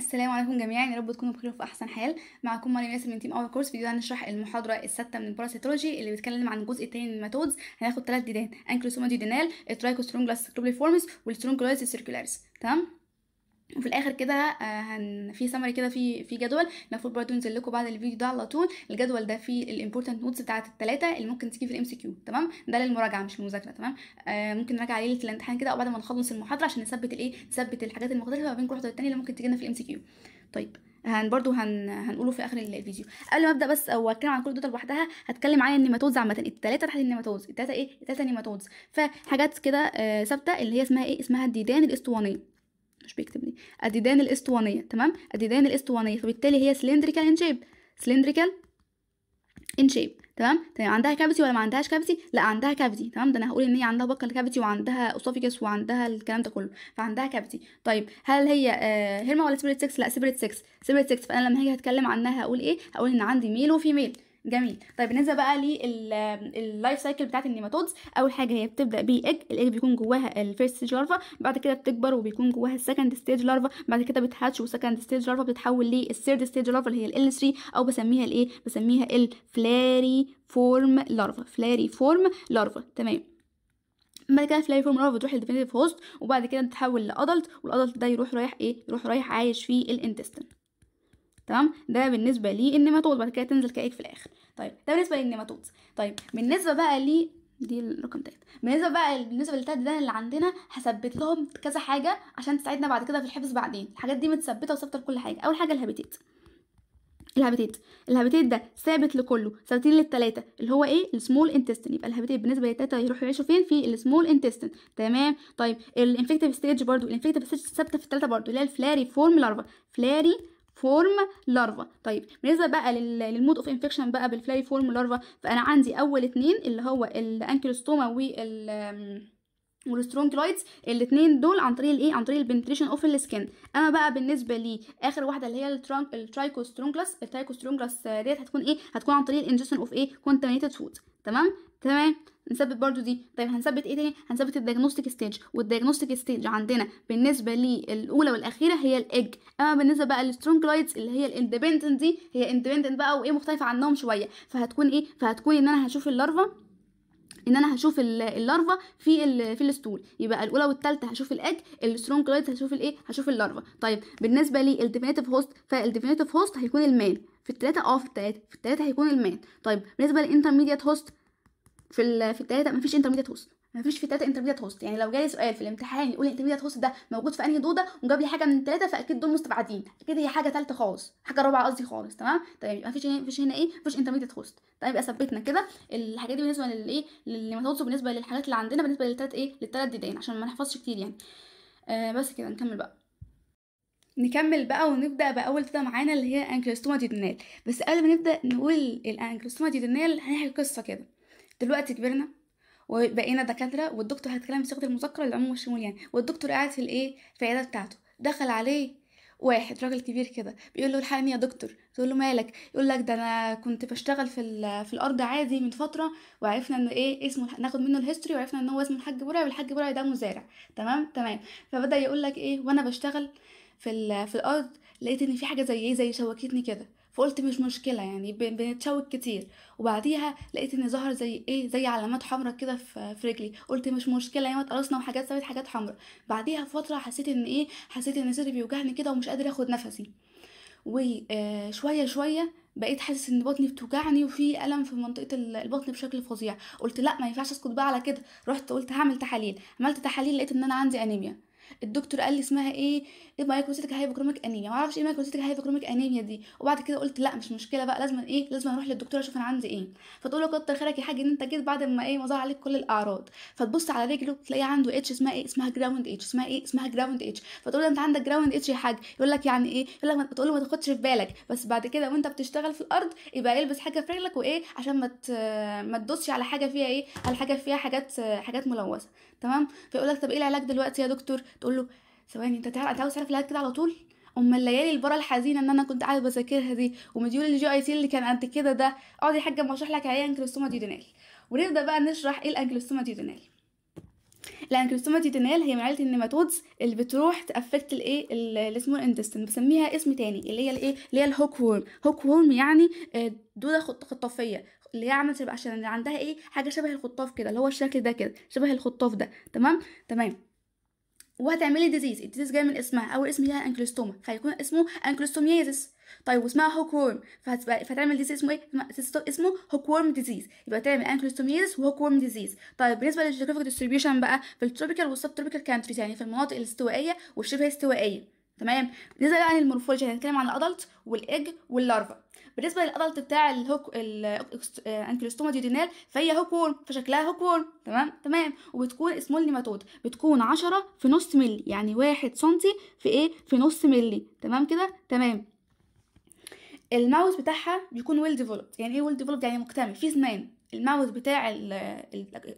السلام عليكم جميعا يا رب تكونوا بخير وفي احسن حال معكم مريم ياسر من تيم اور كورس فيديو هنشرح المحاضره السادسه من الباراسيتولوجي اللي بيتكلم عن الجزء الثاني من الماتودز هناخد ثلاث ديدان انكلوسوما ديدينال الترايكوسترونجلاس فورمز والسترونجلاس سيركولاريس تمام وفي الاخر كده آه، هن في سمري كده في في جدول المفروض برده ننزل لكم بعد الفيديو ده على طول الجدول ده فيه الامبورتنت نوتس بتاعه الثلاثه اللي ممكن تيجي في الام سي كيو تمام ده للمراجعه مش للمذاكره تمام آه ممكن نراجع عليه ليله الامتحان كده او بعد ما نخلص المحاضره عشان نثبت الايه نثبت الحاجات المختلفه ما بين كل واحده اللي ممكن تيجي لنا في الام سي كيو طيب هن برضو هن هنقوله في اخر الفيديو قبل ما ابدا بس او اتكلم عن كل دوت لوحدها هتكلم عن النيماتودز عامه الثلاثه تحت النيماتودز الثلاثه ايه الثلاثه نيماتودز فحاجات كده آه، ثابته اللي هي اسمها ايه اسمها الديدان الاسطوانيه مش بيكتب لي الديدان الاسطوانيه تمام الديدان الاسطوانيه فبالتالي هي سلندريكال ان شيب سلندريكال ان شيب تمام طيب عندها كافيتي ولا ما عندهاش كافيتي لا عندها كافيتي تمام ده انا هقول ان هي عندها بقل كافيتي وعندها اوسوفيجس وعندها الكلام ده كله فعندها كافيتي طيب هل هي هيرما آه، ولا سيبريت 6 لا سيبريت 6 سيبريت 6 فانا لما هاجي هتكلم عنها هقول ايه هقول ان عندي ميل وفيميل جميل طيب ننزل بقى لللايف سايكل بتاعت النيماتودز اول حاجه هي بتبدا بايج الايج بيكون جواها الفيرست ستيج لارفا بعد كده بتكبر وبيكون جواها السكند ستيج لارفا بعد كده بتهاتش وسكند ستيج لارفا بتتحول للثيرد ستيج لارفا اللي هي ال 3 او بسميها الايه بسميها الفلاري فورم لارفا فلاري فورم لارفا تمام بعد كده فلاي فورم لارفا بتروح للديفينيتيف هوست وبعد كده بتتحول لادلت والادلت ده يروح رايح ايه يروح رايح عايش في الانتستين تمام ده بالنسبه للنيماتود بعد كده تنزل كائك في الاخر طيب ده بالنسبه للنيماتود طيب بالنسبه بقى ل دي الرقم تالت بالنسبه بقى بالنسبه للتالت ده اللي عندنا هثبت لهم كذا حاجه عشان تساعدنا بعد كده في الحفظ بعدين الحاجات دي متثبته وثابته لكل حاجه اول حاجه الهابيتات الهابيتات الهابيتات ده ثابت لكله ثابتين للتلاتة اللي هو ايه السمول انتستين يبقى الهابيتات بالنسبه للتلاتة يروحوا يعيشوا فين في السمول انتستين تمام طيب الانفكتيف ستيج برضو الانفكتيف ستيج ثابته في التلاتة برضو اللي هي الفلاري فورم لارفا فلاري فورم لارفا طيب بالنسبه بقى للمود اوف انفكشن بقى بالفلاي فورم لارفا فانا عندي اول اتنين اللي هو الانكلوستوما وال والسترونجلايتس الاثنين دول عن طريق الايه عن طريق البنتريشن اوف السكن اما بقى بالنسبه لي اخر واحده اللي هي الترانك الترايكوسترونجلاس الترايكوسترونجلاس ديت هتكون ايه هتكون عن طريق الانجستن اوف ايه كونتامينيتد فود تمام تمام نثبت برضو دي طيب هنثبت ايه تاني هنثبت الدياجنوستيك ستيج والدياجنوستيك ستيج عندنا بالنسبه للاولى والاخيره هي الاج اما بالنسبه بقى للسترونج لايتس اللي هي الاندبندنت دي هي اندبندنت بقى وايه مختلفه عنهم شويه فهتكون ايه فهتكون ان انا هشوف اللارفا ان انا هشوف اللارفا في الـ في الستول يبقى الاولى والثالثه هشوف الاج السترونج كلايت هشوف الايه هشوف اللارفا طيب بالنسبه للديفينيتيف هوست فالديفينيتيف هوست هيكون المال في الثلاثه اه في الثلاثه في الثلاثه هيكون المال طيب بالنسبه للانترميديت هوست في ال... في الثلاثه مفيش انترميديت هوست مفيش في الثلاثه انترميديت هوست يعني لو جالي سؤال في الامتحان يقول انترميديت هوست ده موجود في انهي دوده وجاب لي حاجه من الثلاثه فاكيد دول مستبعدين اكيد هي حاجه ثالثه خالص حاجه رابعه قصدي خالص تمام طيب مفيش هنا مفيش هنا ايه مفيش انترميديت هوست طيب يبقى ثبتنا كده الحاجات دي بالنسبه للايه للنيماتودز بالنسبه للحاجات اللي عندنا بالنسبه للثلاث ايه للثلاث ديدان عشان ما نحفظش كتير يعني آه بس كده نكمل بقى نكمل بقى ونبدا باول كده معانا اللي هي انكلوستوما ديدنال بس قبل ما نبدا نقول الانكلوستوما ديدنال هنحكي قصه كده دلوقتي كبرنا وبقينا دكاتره والدكتور هيتكلم بصيغه المذكره للعموم يعني والدكتور قاعد في الايه في العياده بتاعته دخل عليه واحد راجل كبير كده بيقول له الحقني يا دكتور تقول له مالك يقول لك ده انا كنت بشتغل في في الارض عادي من فتره وعرفنا ان ايه اسمه ناخد منه الهيستوري وعرفنا ان هو اسمه الحاج برعي والحاج برعي ده مزارع تمام تمام فبدا يقول لك ايه وانا بشتغل في في الارض لقيت ان في حاجه زي ايه زي شوكتني كده فقلت مش مشكله يعني بنتشوك كتير وبعديها لقيت ان ظهر زي ايه زي علامات حمراء كده في رجلي قلت مش مشكله ياما اتقرصنا وحاجات سابت حاجات حمراء بعديها فتره حسيت ان ايه حسيت ان صدري بيوجعني كده ومش قادر اخد نفسي وشويه آه، شويه بقيت حاسس ان بطني بتوجعني وفي الم في منطقه البطن بشكل فظيع قلت لا ما ينفعش اسكت بقى على كده رحت قلت هعمل تحاليل عملت تحاليل لقيت ان انا عندي انيميا الدكتور قال لي اسمها ايه ايه مايكروسيتك هايبوكروميك انيميا ما اعرفش ايه مايكروسيتك هايبوكروميك انيميا دي وبعد كده قلت لا مش مشكله بقى لازم ايه لازم اروح للدكتور اشوف انا عندي ايه فتقول له كتر خيرك يا حاج ان انت جيت بعد ما ايه ما ظهر عليك كل الاعراض فتبص على رجله تلاقي عنده اتش اسمها ايه اسمها جراوند اتش اسمها ايه اسمها جراوند اتش فتقول له انت عندك جراوند اتش يا حاج يقول لك يعني ايه يقول لك تقول له ما تاخدش في بالك بس بعد كده وانت بتشتغل في الارض يبقى البس حاجه في رجلك وايه عشان ما ما تدوسش على حاجه فيها ايه على حاجه فيها حاجات حاجات ملوثه تمام فيقول لك طب ايه العلاج دلوقتي يا دكتور تقول له ثواني انت تعرف انت عاوز تعرف العلاج كده على طول اما الليالي البرا الحزينه ان انا كنت قاعده بذاكرها دي ومديول الجي اي سي اللي كان قد كده ده اقعد حاجه ما اشرح لك عليها انكلوستوما ديدونال ونبدا بقى نشرح ايه الانكلوستوما ديدونال الانكلوستوما ديدونال هي من عيله النيماتودز اللي بتروح تافكت الايه اللي اسمه الاندستين بسميها اسم تاني اللي هي الايه اللي هي الهوك وورم هوك وورم يعني آه، دوده خطافيه اللي هي تبقى عشان اللي عندها ايه حاجة شبه الخطاف كده اللي هو الشكل ده كده شبه الخطاف ده تمام تمام وهتعملي ديزيز الديزيز جاي من اسمها اول اسم ليها انكلوستوما فهيكون اسمه انكلوستوميازيس طيب واسمها هوكورم فهتبقى فهتعمل ديزيز اسمه ايه اسمه هوكورم ديزيز يبقى تعمل انكلوستوميازيس وهوكورم ديزيز طيب بالنسبه للجيوغرافيك ديستريبيوشن بقى في التروبيكال والسب تروبيكال كانتريز يعني في المناطق الاستوائيه والشبه استوائيه تمام بالنسبه بقى المورفولوجي هنتكلم عن الادلت والايج واللارفا بالنسبه للادلت بتاع الهوك الانكلوستوما فهي هوك وورم فشكلها هوك وورم تمام تمام وبتكون سمول نيماتود بتكون 10 في نص مللي يعني 1 سنتي في ايه في نص مللي تمام كده تمام الماوس بتاعها بيكون ويل ديفلوبد يعني ايه ويل ديفلوبد يعني مكتمل فيه سنان الماوث بتاع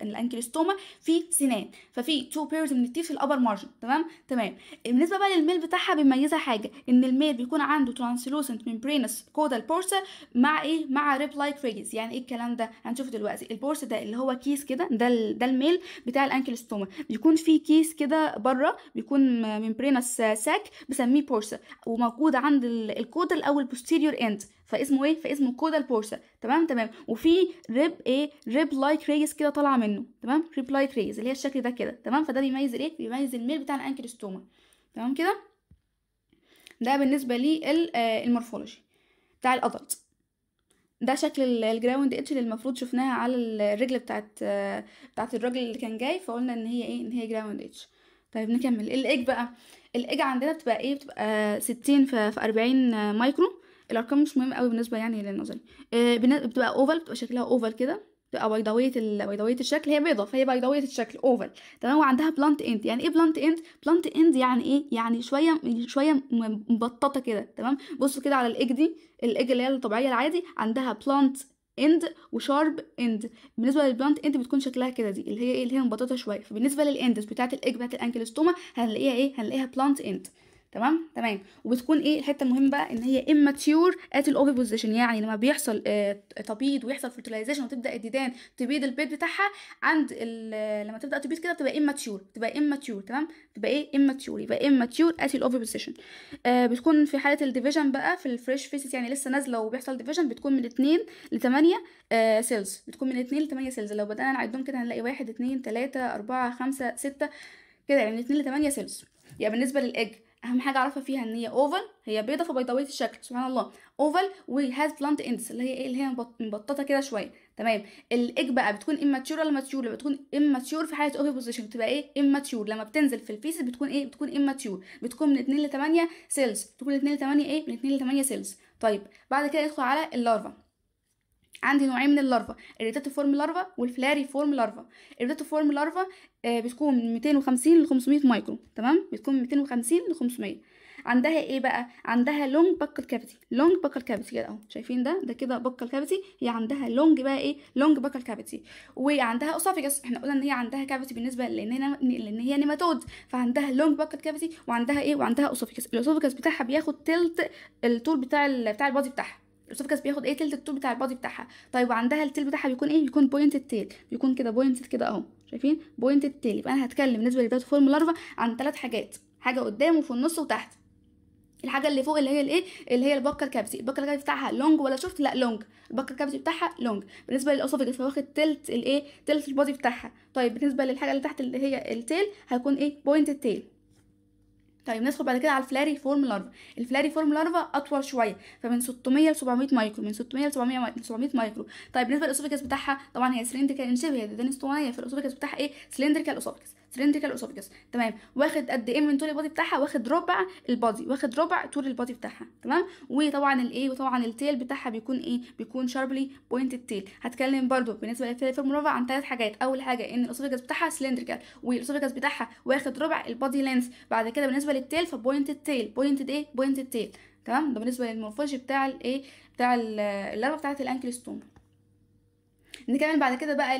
الانكلستوما فيه سنان ففي تو بيرز من التيث في الابر مارجن تمام تمام بالنسبه بقى للميل بتاعها بيميزها حاجه ان الميل بيكون عنده ترانسلوسنت ميمبرينس كودال بورسا مع ايه مع ريب لايك ريجز يعني ايه الكلام ده هنشوفه دلوقتي البورس ده اللي هو كيس كده ده ده الميل بتاع الانكلستوما بيكون فيه كيس كده بره بيكون ميمبرينس ساك بسميه بورس وموجود عند الكودال او البوستيريور اند فاسمه ايه فاسمه كودال بورسا تمام تمام وفي ريب ايه ريب لايك ريز كده طالعه منه تمام ريب لايك ريز اللي هي الشكل ده كده تمام فده بيميز ايه بيميز الميل بتاع الانكلستوما تمام كده ده بالنسبه للمورفولوجي آه، بتاع الادلت ده شكل الجراوند اتش اللي المفروض شفناها على الرجل بتاعت آه، بتاعت الراجل اللي كان جاي فقلنا ان هي ايه ان هي جراوند اتش طيب نكمل الايج بقى الايج عندنا بتبقى ايه بتبقى ستين في اربعين مايكرو الارقام مش مهمه قوي بالنسبه يعني للنظري آه، بتبقى اوفال بتبقى شكلها اوفال كده بتبقى بيضاويه بيضاويه الشكل هي بيضه فهي بيضاويه الشكل اوفال تمام وعندها بلانت اند يعني ايه بلانت اند بلانت اند يعني ايه يعني شويه شويه مبططه كده تمام بصوا كده على الايج دي الايج اللي هي الطبيعيه العادي عندها بلانت اند وشارب اند بالنسبه للبلانت اند بتكون شكلها كده دي اللي هي ايه اللي هي مبططه شويه فبالنسبه للاندز بتاعه الايج بتاعه الانكلستوما هنلاقيها ايه هنلاقيها بلانت اند تمام تمام وبتكون ايه الحته المهمه بقى ان هي immature at الاوفي بوزيشن يعني لما بيحصل آه، تبيض ويحصل fertilization وتبدا الديدان تبيض البيض بتاعها عند لما تبدا تبيض كده بتبقى immature بتبقى immature تمام بتبقى ايه immature يبقى immature at الاوفي آه، بوزيشن بتكون في حاله الديفيجن بقى في الفريش فيسز يعني لسه نازله وبيحصل ديفيجن بتكون من 2 ل 8 سيلز آه، بتكون من 2 ل 8 سيلز لو بدانا نعدهم كده هنلاقي 1 2 3 4 5 6 كده يعني من 2 ل 8 سيلز يبقى يعني بالنسبه للاج اهم حاجه اعرفها فيها ان هي اوفال هي بيضه فبيضاويه الشكل سبحان الله اوفال هاز بلانت اندس اللي هي ايه اللي هي مبططه كده شويه تمام الايج بقى بتكون اماتيور ولا ماتيور لما بتكون اماتيور في حاله اوفي بوزيشن بتبقى ايه اماتيور لما بتنزل في الفيس بتكون ايه بتكون اماتيور بتكون من 2 ل 8 سيلز بتكون من 2 ل 8 ايه من 2 ل 8 سيلز طيب بعد كده ندخل على اللارفا عندي نوعين من اللارفا فورم لارفا والفلاري فورم لارفا فورم لارفا آه، بتكون من 250 ل 500 مايكرو تمام بتكون من 250 ل 500 عندها ايه بقى عندها لونج بكل كافيتي لونج بكل كافيتي كده اهو شايفين ده ده كده بكل كافيتي هي عندها لونج بقى ايه لونج بكل كافيتي وعندها اوسافيجس احنا قلنا ان هي عندها كافيتي بالنسبه لان هي لان هي نيماتود فعندها لونج بكل كافيتي وعندها ايه وعندها اوسافيجس الاوسافيجس بتاعها بياخد تلت الطول بتاع بتاع البادي بتاعها الاسوفيجاس بياخد ايه تلت الطول بتاع البادي بتاعها طيب وعندها التيل بتاعها بيكون ايه بيكون بوينت التيل بيكون كده بوينت كده اهو شايفين بوينت التيل يبقى انا هتكلم بالنسبه لبيوت فورم لارفا عن ثلاث حاجات حاجه قدام وفي النص وتحت الحاجه اللي فوق اللي هي الايه اللي هي البكر كابسي البكر كابسي بتاعها لونج ولا شورت لا لونج البكر كابسي بتاعها لونج بالنسبه للاسوفيجس واخد تلت الايه تلت البادي بتاعها طيب بالنسبه للحاجه اللي تحت اللي هي التيل هيكون ايه بوينت التيل طيب ندخل بعد كده على الفلاري فورم لارفا الفلاري فورم لارفا اطول شويه فمن 600 ل 700 مايكرو من 600 ل 700 700 مايكرو طيب بالنسبه للاسوفيكس بتاعها طبعا هي سلندريكال ان شيب هي ديدان اسطوانيه فالاوسوفيكس بتاعها ايه سلندريكال اسوفيكس سلندريكال اسوفيجس تمام واخد قد ايه من طول البادي بتاعها واخد ربع البادي واخد ربع طول البادي بتاعها تمام وطبعا الايه وطبعا التيل بتاعها بيكون ايه بيكون شاربلي بوينت التيل هتكلم برده بالنسبه للفيلم المربع عن ثلاث حاجات اول حاجه ان الاسوفيجس بتاعها سلندريكال والاسوفيجس بتاعها واخد ربع البادي لينث بعد كده بالنسبه للتيل فبوينت التيل بوينتد ايه بوينت التيل تمام ده بالنسبه للمورفولوجي بتاع الايه بتاع اللربه بتاعه الانكل نكمل بعد كده بقى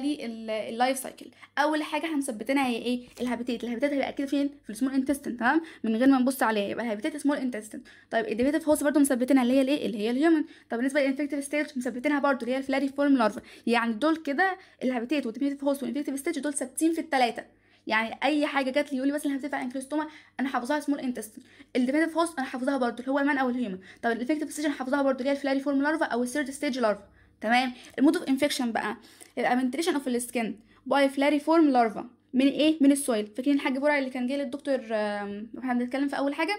اللايف سايكل اول حاجه احنا مثبتينها هي ايه الهابيتات الهابيتات هيبقى اكيد فين في السمول انتستين تمام من غير ما نبص عليها يبقى الهابيتات سمول انتستين طيب الديفيتيف هوست برده مثبتينها اللي هي الايه اللي هي الهيومن طب بالنسبه للانفكتيف ستيج مثبتينها برده اللي هي الفلاري فورم لارفا يعني دول كده الهابيتات والديفيتيف هوست والانفكتيف ستيج دول ثابتين في الثلاثه يعني اي حاجه جات لي يقول لي مثلا هتدفع انكريستوما انا حافظاها سمول انتستين الديفيتيف هوست انا حافظاها برده اللي هو المان او الهيومن طب الانفكتيف ستيج انا حافظها برده اللي هي الفلاري فورم لارفا او السيرد ستيج لارفا تمام المود اوف انفكشن بقى يبقى فنتريشن اوف السكن باي فورم لارفا من ايه من السويل فاكرين الحاج برع اللي كان جاي للدكتور واحنا بنتكلم في اول حاجه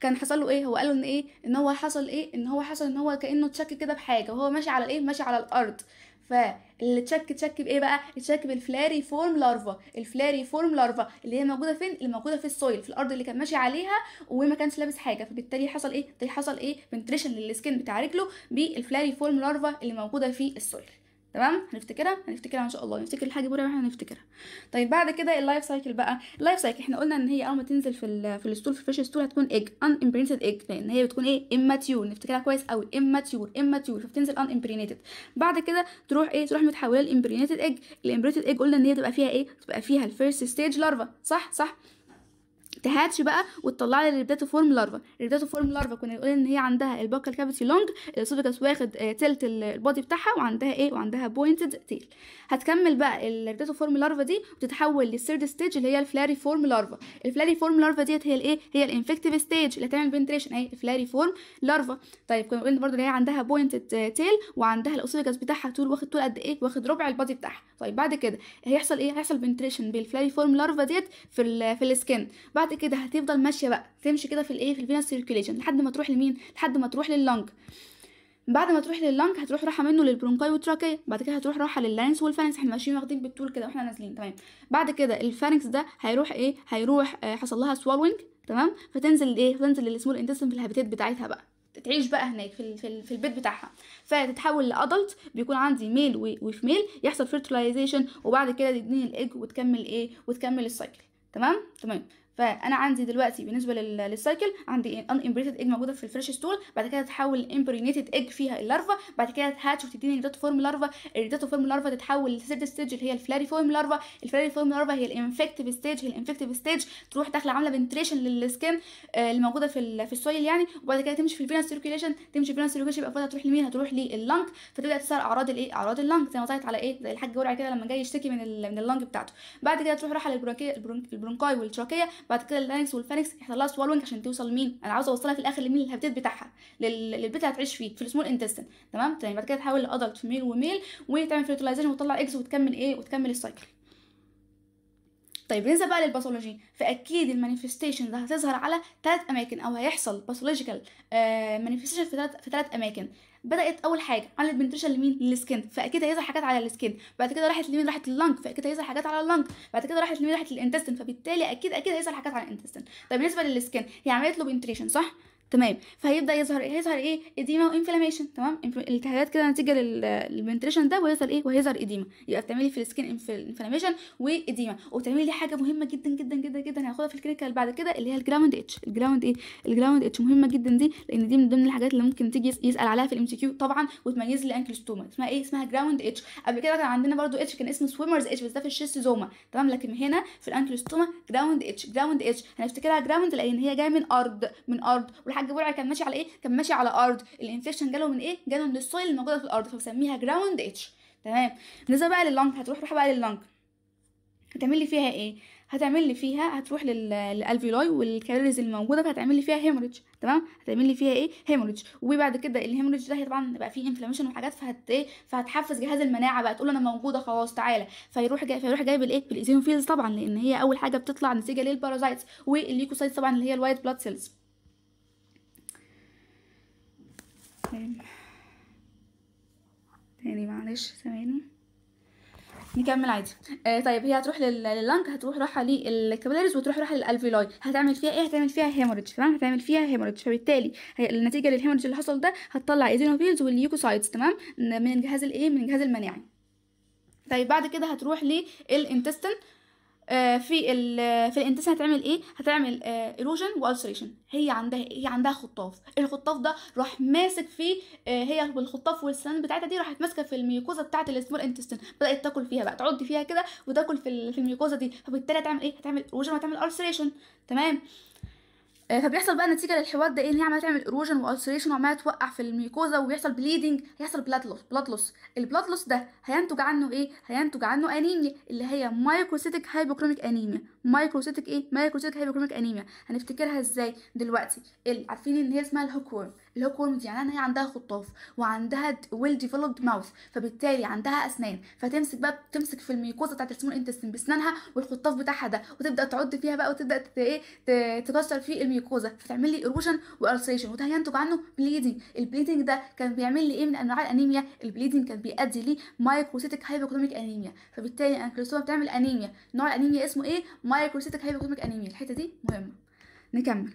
كان حصل له ايه هو قال له ان ايه ان هو حصل ايه ان هو حصل ان هو كانه اتشك كده بحاجه وهو ماشي على الايه ماشي على الارض فالتشك تشك بايه بقى التشك بالفلاري فورم لارفا الفلاري فورم لارفا اللي هي موجوده فين اللي موجوده في السويل في الارض اللي كان ماشي عليها وما كانش لابس حاجه فبالتالي حصل ايه حصل ايه بنتريشن للسكن بتاع رجله بالفلاري فورم لارفا اللي موجوده في السويل تمام هنفتكرها هنفتكرها ان شاء الله نفتكر الحاجه بكره واحنا هنفتكرها طيب بعد كده اللايف سايكل بقى اللايف سايكل احنا قلنا ان هي اول ما تنزل في في الستول في الفريش ستول هتكون ايج ان امبرينتد ايج لان هي بتكون ايه اماتيور نفتكرها كويس قوي اماتيور اماتيور فبتنزل ان امبرينتد بعد كده تروح ايه تروح متحوله لامبرينتد ايج الامبرينتد ايج قلنا ان هي تبقى فيها ايه تبقى فيها الفيرست ستيج لارفا صح صح تهاتش بقى وتطلع لي فورم لارفا فورم لارفا كنا بنقول ان هي عندها الباكال كافيتي لونج الاسودكس واخد آه، تلت البودي بتاعها وعندها ايه وعندها بوينتد تيل هتكمل بقى فورم لارفا دي وتتحول للثيرد ستيج اللي هي الفلاري فورم لارفا الفلاري فورم لارفا ديت هي الايه هي الانفكتيف ستيج اللي هتعمل بنتريشن اهي الفلاري فورم لارفا طيب كنا بنقول برضه ان هي عندها بوينتد تيل آه، وعندها الاسودكس بتاعها طول واخد طول قد ايه واخد ربع البادي بتاعها طيب بعد كده هيحصل ايه هيحصل بنتريشن بالفلاري فورم لارفا ديت في في السكن بعد بعد كده هتفضل ماشيه بقى تمشي كده في الايه في الفينس سيركيليشن لحد ما تروح لمين لحد ما تروح لللنج بعد ما تروح لللنج هتروح راحه منه للبرونكاي والتراكي بعد كده هتروح راحه لللانس والفارنكس احنا ماشيين واخدين بالطول كده واحنا نازلين تمام بعد كده الفارنكس ده هيروح ايه هيروح آه، حصل لها سوالوينج تمام فتنزل ايه تنزل للسمول انتستين في الهابيتات بتاعتها بقى تعيش بقى هناك في في البيت بتاعها فتتحول لادلت بيكون عندي ميل وفيميل يحصل فيرتلايزيشن وبعد كده تديني الايج وتكمل ايه وتكمل السايكل تمام تمام فانا عندي دلوقتي بالنسبه للسايكل عندي ان امبريتد ايج موجوده في الفريش ستول بعد كده تتحول امبريتد ايج فيها اللارفا بعد كده تهاتش وتديني ريتاتو فورم لارفا الريتاتو فورم لارفا تتحول لثيرد ستيج اللي هي الفلاري فورم لارفا الفلاري فورم لارفا هي الانفكتيف ستيج هي الانفكتيف ستيج تروح داخله عامله بنتريشن للسكن آه، اللي موجوده في في السويل يعني وبعد كده تمشي في الفينا سيركيليشن تمشي في الفينا سيركيليشن يبقى فاضيه تروح لمين هتروح لللنج فتبدا تظهر اعراض الايه اعراض اللنج زي ما طلعت على ايه زي الحاج ورع كده لما جاي يشتكي من من اللنج بتاعته بعد كده تروح رايحه للبرونكاي البرونكاي والتراكيه بعد كده اللانكس والفانكس يحصل لها سوالونج عشان توصل لمين انا عاوزه اوصلها في الاخر لمين الهابيتات بتاعها للبيت اللي هتعيش فيه في السمول انتستين تمام تاني طيب بعد كده تحول لادلت في ميل وميل وتعمل فيرتلايزيشن وتطلع اكس وتكمل ايه وتكمل السايكل طيب ننزل بقى للباثولوجي فاكيد المانيفستيشن ده هتظهر على ثلاث اماكن او هيحصل باثولوجيكال آه، مانيفستيشن في ثلاث في ثلاث اماكن بدات اول حاجه عملت بنتريشن لمين للسكن فاكيد هيظهر حاجات على السكن بعد كده راحت لمين راحت لللنج فاكيد هيظهر حاجات على اللنج بعد كده راحت لمين راحت للانتستين فبالتالي اكيد اكيد هيظهر حاجات على الانتستين طب بالنسبه للسكن هي عملت له بنتريشن صح تمام فهيبدا يظهر ايه هيظهر ايه اديما وانفلاميشن تمام التهابات كده نتيجه للبنتريشن ده ويظهر ايه وهيظهر اديما يبقى بتعملي في السكين انفلاميشن واديما وبتعملي حاجه مهمه جدا جدا جدا جدا هناخدها في الكلينيكال بعد كده اللي هي الجراوند اتش الجراوند ايه الجراوند اتش مهمه جدا دي لان دي من ضمن الحاجات اللي ممكن تيجي يسال عليها في الام سي كيو طبعا وتميز لي انكلوستوما اسمها ايه اسمها جراوند اتش قبل كده كان عندنا برده اتش كان اسمه سويمرز اتش بس ده في الشيستوما تمام لكن هنا في الانكلستوما جراوند اتش جراوند اتش هنفتكرها جراوند لان هي جايه من ارض من ارض والحاجه الحاج برع كان ماشي على ايه كان ماشي على ارض الانفكشن جاله من ايه جاله من السويل الموجوده في الارض فبسميها جراوند اتش تمام بالنسبه بقى لللنج هتروح روح بقى لللنج هتعمل لي فيها ايه هتعمل لي فيها هتروح للالفيولاي والكالوريز الموجوده فهتعمل لي فيها هيموريدج تمام هتعمل لي فيها ايه هيموريدج وبعد كده الهيموريدج ده طبعا بقى فيه انفلاميشن وحاجات فهت ايه فهتحفز جهاز المناعه بقى تقول انا موجوده خلاص تعالى فيروح جاي فيروح جايب الايه بالايزينوفيلز طبعا لان هي اول حاجه بتطلع نتيجه للبارازايتس والليكوسايتس طبعا اللي هي الوايت بلاد سيلز تاني تاني معلش ثواني نكمل عادي آه طيب هي هتروح لللنج هتروح راحه للكابيلاريز وتروح راحه للالفيلاي هتعمل فيها ايه هتعمل فيها هيموريدج تمام هتعمل فيها هيموريدج فبالتالي هي النتيجه للهيموريدج اللي حصل ده هتطلع ايزينوفيلز والليوكوسايتس تمام من الجهاز الايه من الجهاز المناعي طيب بعد كده هتروح للانتستين آه، في ال في الانتس هتعمل ايه هتعمل ايروجن آه، والسريشن هي عندها هي عندها خطاف الخطاف ده راح ماسك في آه، هي بالخطاف والسنان بتاعتها دي راحت ماسكه في الميوكوزا بتاعه السمول انتستين بدات تاكل فيها بقى تعض فيها كده وتاكل في الميوكوزا دي فبالتالي هتعمل ايه هتعمل ايروجن وهتعمل السريشن تمام آه، فبيحصل بقى نتيجه للحوار ده ايه ان هي عماله تعمل اروجن والسريشن وعماله توقع في الميكوزا وبيحصل بليدنج هيحصل بلاتلوس بلاتلوس البلاتلوس ده هينتج عنه ايه هينتج عنه انيميا اللي هي مايكروسيتك هايبوكروميك انيميا مايكروسيتك ايه مايكروسيتك هايبوكروميك انيميا هنفتكرها ازاي دلوقتي عارفين ان هي اسمها الهوكورم اللي هو كونز يعني ان هي عندها خطاف وعندها ويل ديفلوبد ماوث فبالتالي عندها اسنان فتمسك بقى تمسك في الميكوزا بتاعت السمول انتستين باسنانها والخطاف بتاعها ده وتبدا تعض فيها بقى وتبدا ايه تكسر في الميكوزا فتعمل لي ايروجن والسيشن وده ينتج عنه بليدنج البليدنج ده كان بيعمل لي ايه من انواع الانيميا البليدنج كان بيؤدي لي مايكروسيتك هايبوكلوميك انيميا فبالتالي انكلوسوما بتعمل انيميا نوع الانيميا اسمه ايه مايكروسيتك هايبوكلوميك انيميا الحته دي مهمه نكمل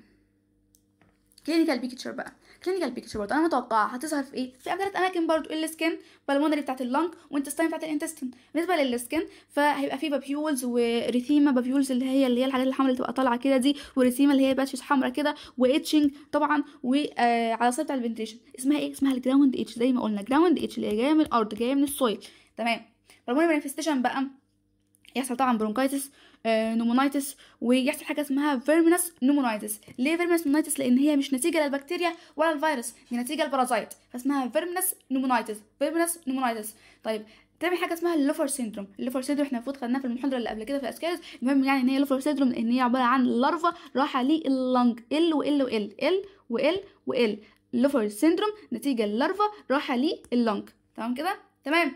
كلينيكال بيكتشر بقى كلينيكال بيكتشر برضه انا متوقعه هتظهر في ايه في ثلاث اماكن برضه السكن بالمونري بتاعه اللنج والانتستين بتاعه الانتستين بالنسبه للسكن فهيبقى في بابيولز وريثيما بابيولز اللي هي اللي هي الحاجات الحمراء اللي تبقى طالعه كده دي وريثيما اللي هي باتشز حمراء كده واتشنج طبعا وعلى بتاع الفنتريشن اسمها ايه اسمها الجراوند اتش زي ما قلنا جراوند اتش اللي جايه من الارض جايه من السويل تمام هرمون المانيفستيشن بقى يحصل طبعا برونكايتس آه، نومونايتس ويحصل حاجه اسمها فيرمينس نومونايتس ليه فيرمينس نومونايتس لان هي مش نتيجه للبكتيريا ولا الفيروس دي نتيجه للبارازايت فاسمها فيرمينس نومونايتس فيرمينس نومونايتس طيب تعمل حاجه اسمها اللوفر سيندروم اللوفر سيندروم احنا المفروض خدناها في المحاضره اللي قبل كده في الاسكاريس المهم يعني ان هي اللوفر سيندروم ان هي عباره عن لارفا راحه لللنج ال وال وال ال وال وال اللوفر سيندروم نتيجه للارفا راحه لللنج تمام كده تمام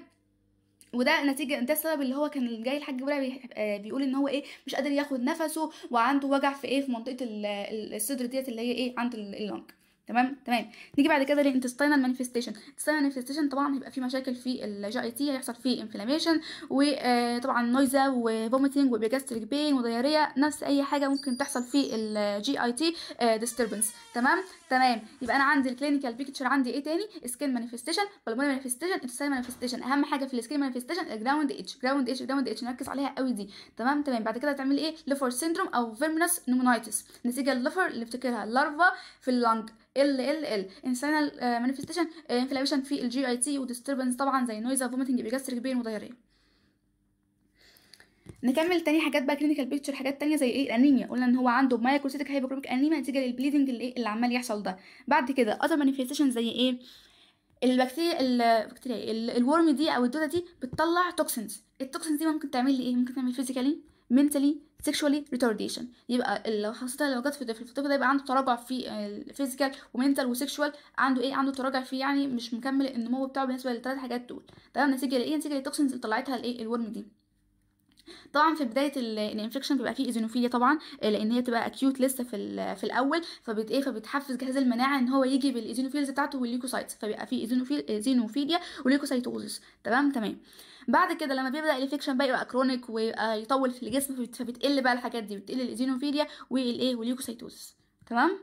وده نتيجه ده السبب اللي هو كان جاي الحاج برع آه، بيقول ان هو ايه مش قادر ياخد نفسه وعنده وجع في ايه في منطقه الصدر ديت اللي هي ايه عند اللنج تمام تمام نيجي بعد كده للانتستينال مانيفستيشن الانتستينال مانيفستيشن طبعا هيبقى فيه مشاكل في الجي تي هيحصل فيه انفلاميشن وطبعا نويزا وفوميتنج وبيجاستريك بين ودياريه نفس اي حاجه ممكن تحصل في الجي اي تي ديستربنس تمام تمام يبقى انا عندي الكلينيكال بيكتشر عندي ايه تاني سكين مانيفستيشن بالموني مانيفستيشن انتستينال مانيفستيشن اهم حاجه في السكين مانيفستيشن الجراوند اتش جراوند اتش جراوند اتش نركز عليها قوي دي تمام تمام بعد كده هتعملي ايه ليفر سيندروم او فيرمنس نومونايتس نتيجه الليفر اللي افتكرها لارفا في اللنج ال ال ال انسانال مانيفستيشن انفلاميشن في الجي اي تي وديستربنس طبعا زي نويز فوميتنج بيجستريك بين وضيريه نكمل تاني حاجات بقى كلينيكال بيكتشر حاجات تانية زي ايه الانيميا قلنا ان هو عنده مايكروسيتك هايبوكروميك انيميا نتيجه للبليدنج اللي, إيه اللي عمال يحصل ده بعد كده اذر مانيفستيشن زي ايه البكتيريا البكتيريا الورم دي او الدوده دي بتطلع توكسنز التوكسنز دي ممكن تعمل لي ايه ممكن تعمل فيزيكالي منتالي سيكشوالي ريتارديشن يبقى لو حصلت لو جت في الطفل ده يبقى عنده تراجع في الفيزيكال ومنتال وسيكشوال عنده ايه عنده تراجع فيه يعني مش مكمل النمو بتاعه بالنسبه للثلاث حاجات دول تمام نتيجه لايه نتيجه للتوكسينز اللي طلعتها الايه الورم دي طبعا في بدايه الانفكشن بيبقى فيه ايزينوفيليا طبعا آه، لان هي بتبقى اكيوت لسه في في الاول فبت ايه فبتحفز جهاز المناعه ان هو يجي بالايزينوفيلز بتاعته والليكوسايتس فبيبقى فيه ايزينوفيليا وليكوسايتوزس تمام تمام بعد كده لما بيبدا الانفكشن بقى يبقى كرونيك ويبقى يطول في الجسم فبتقل بقى الحاجات دي بتقل الايزينوفيليا والايه والليوكوسيتوز تمام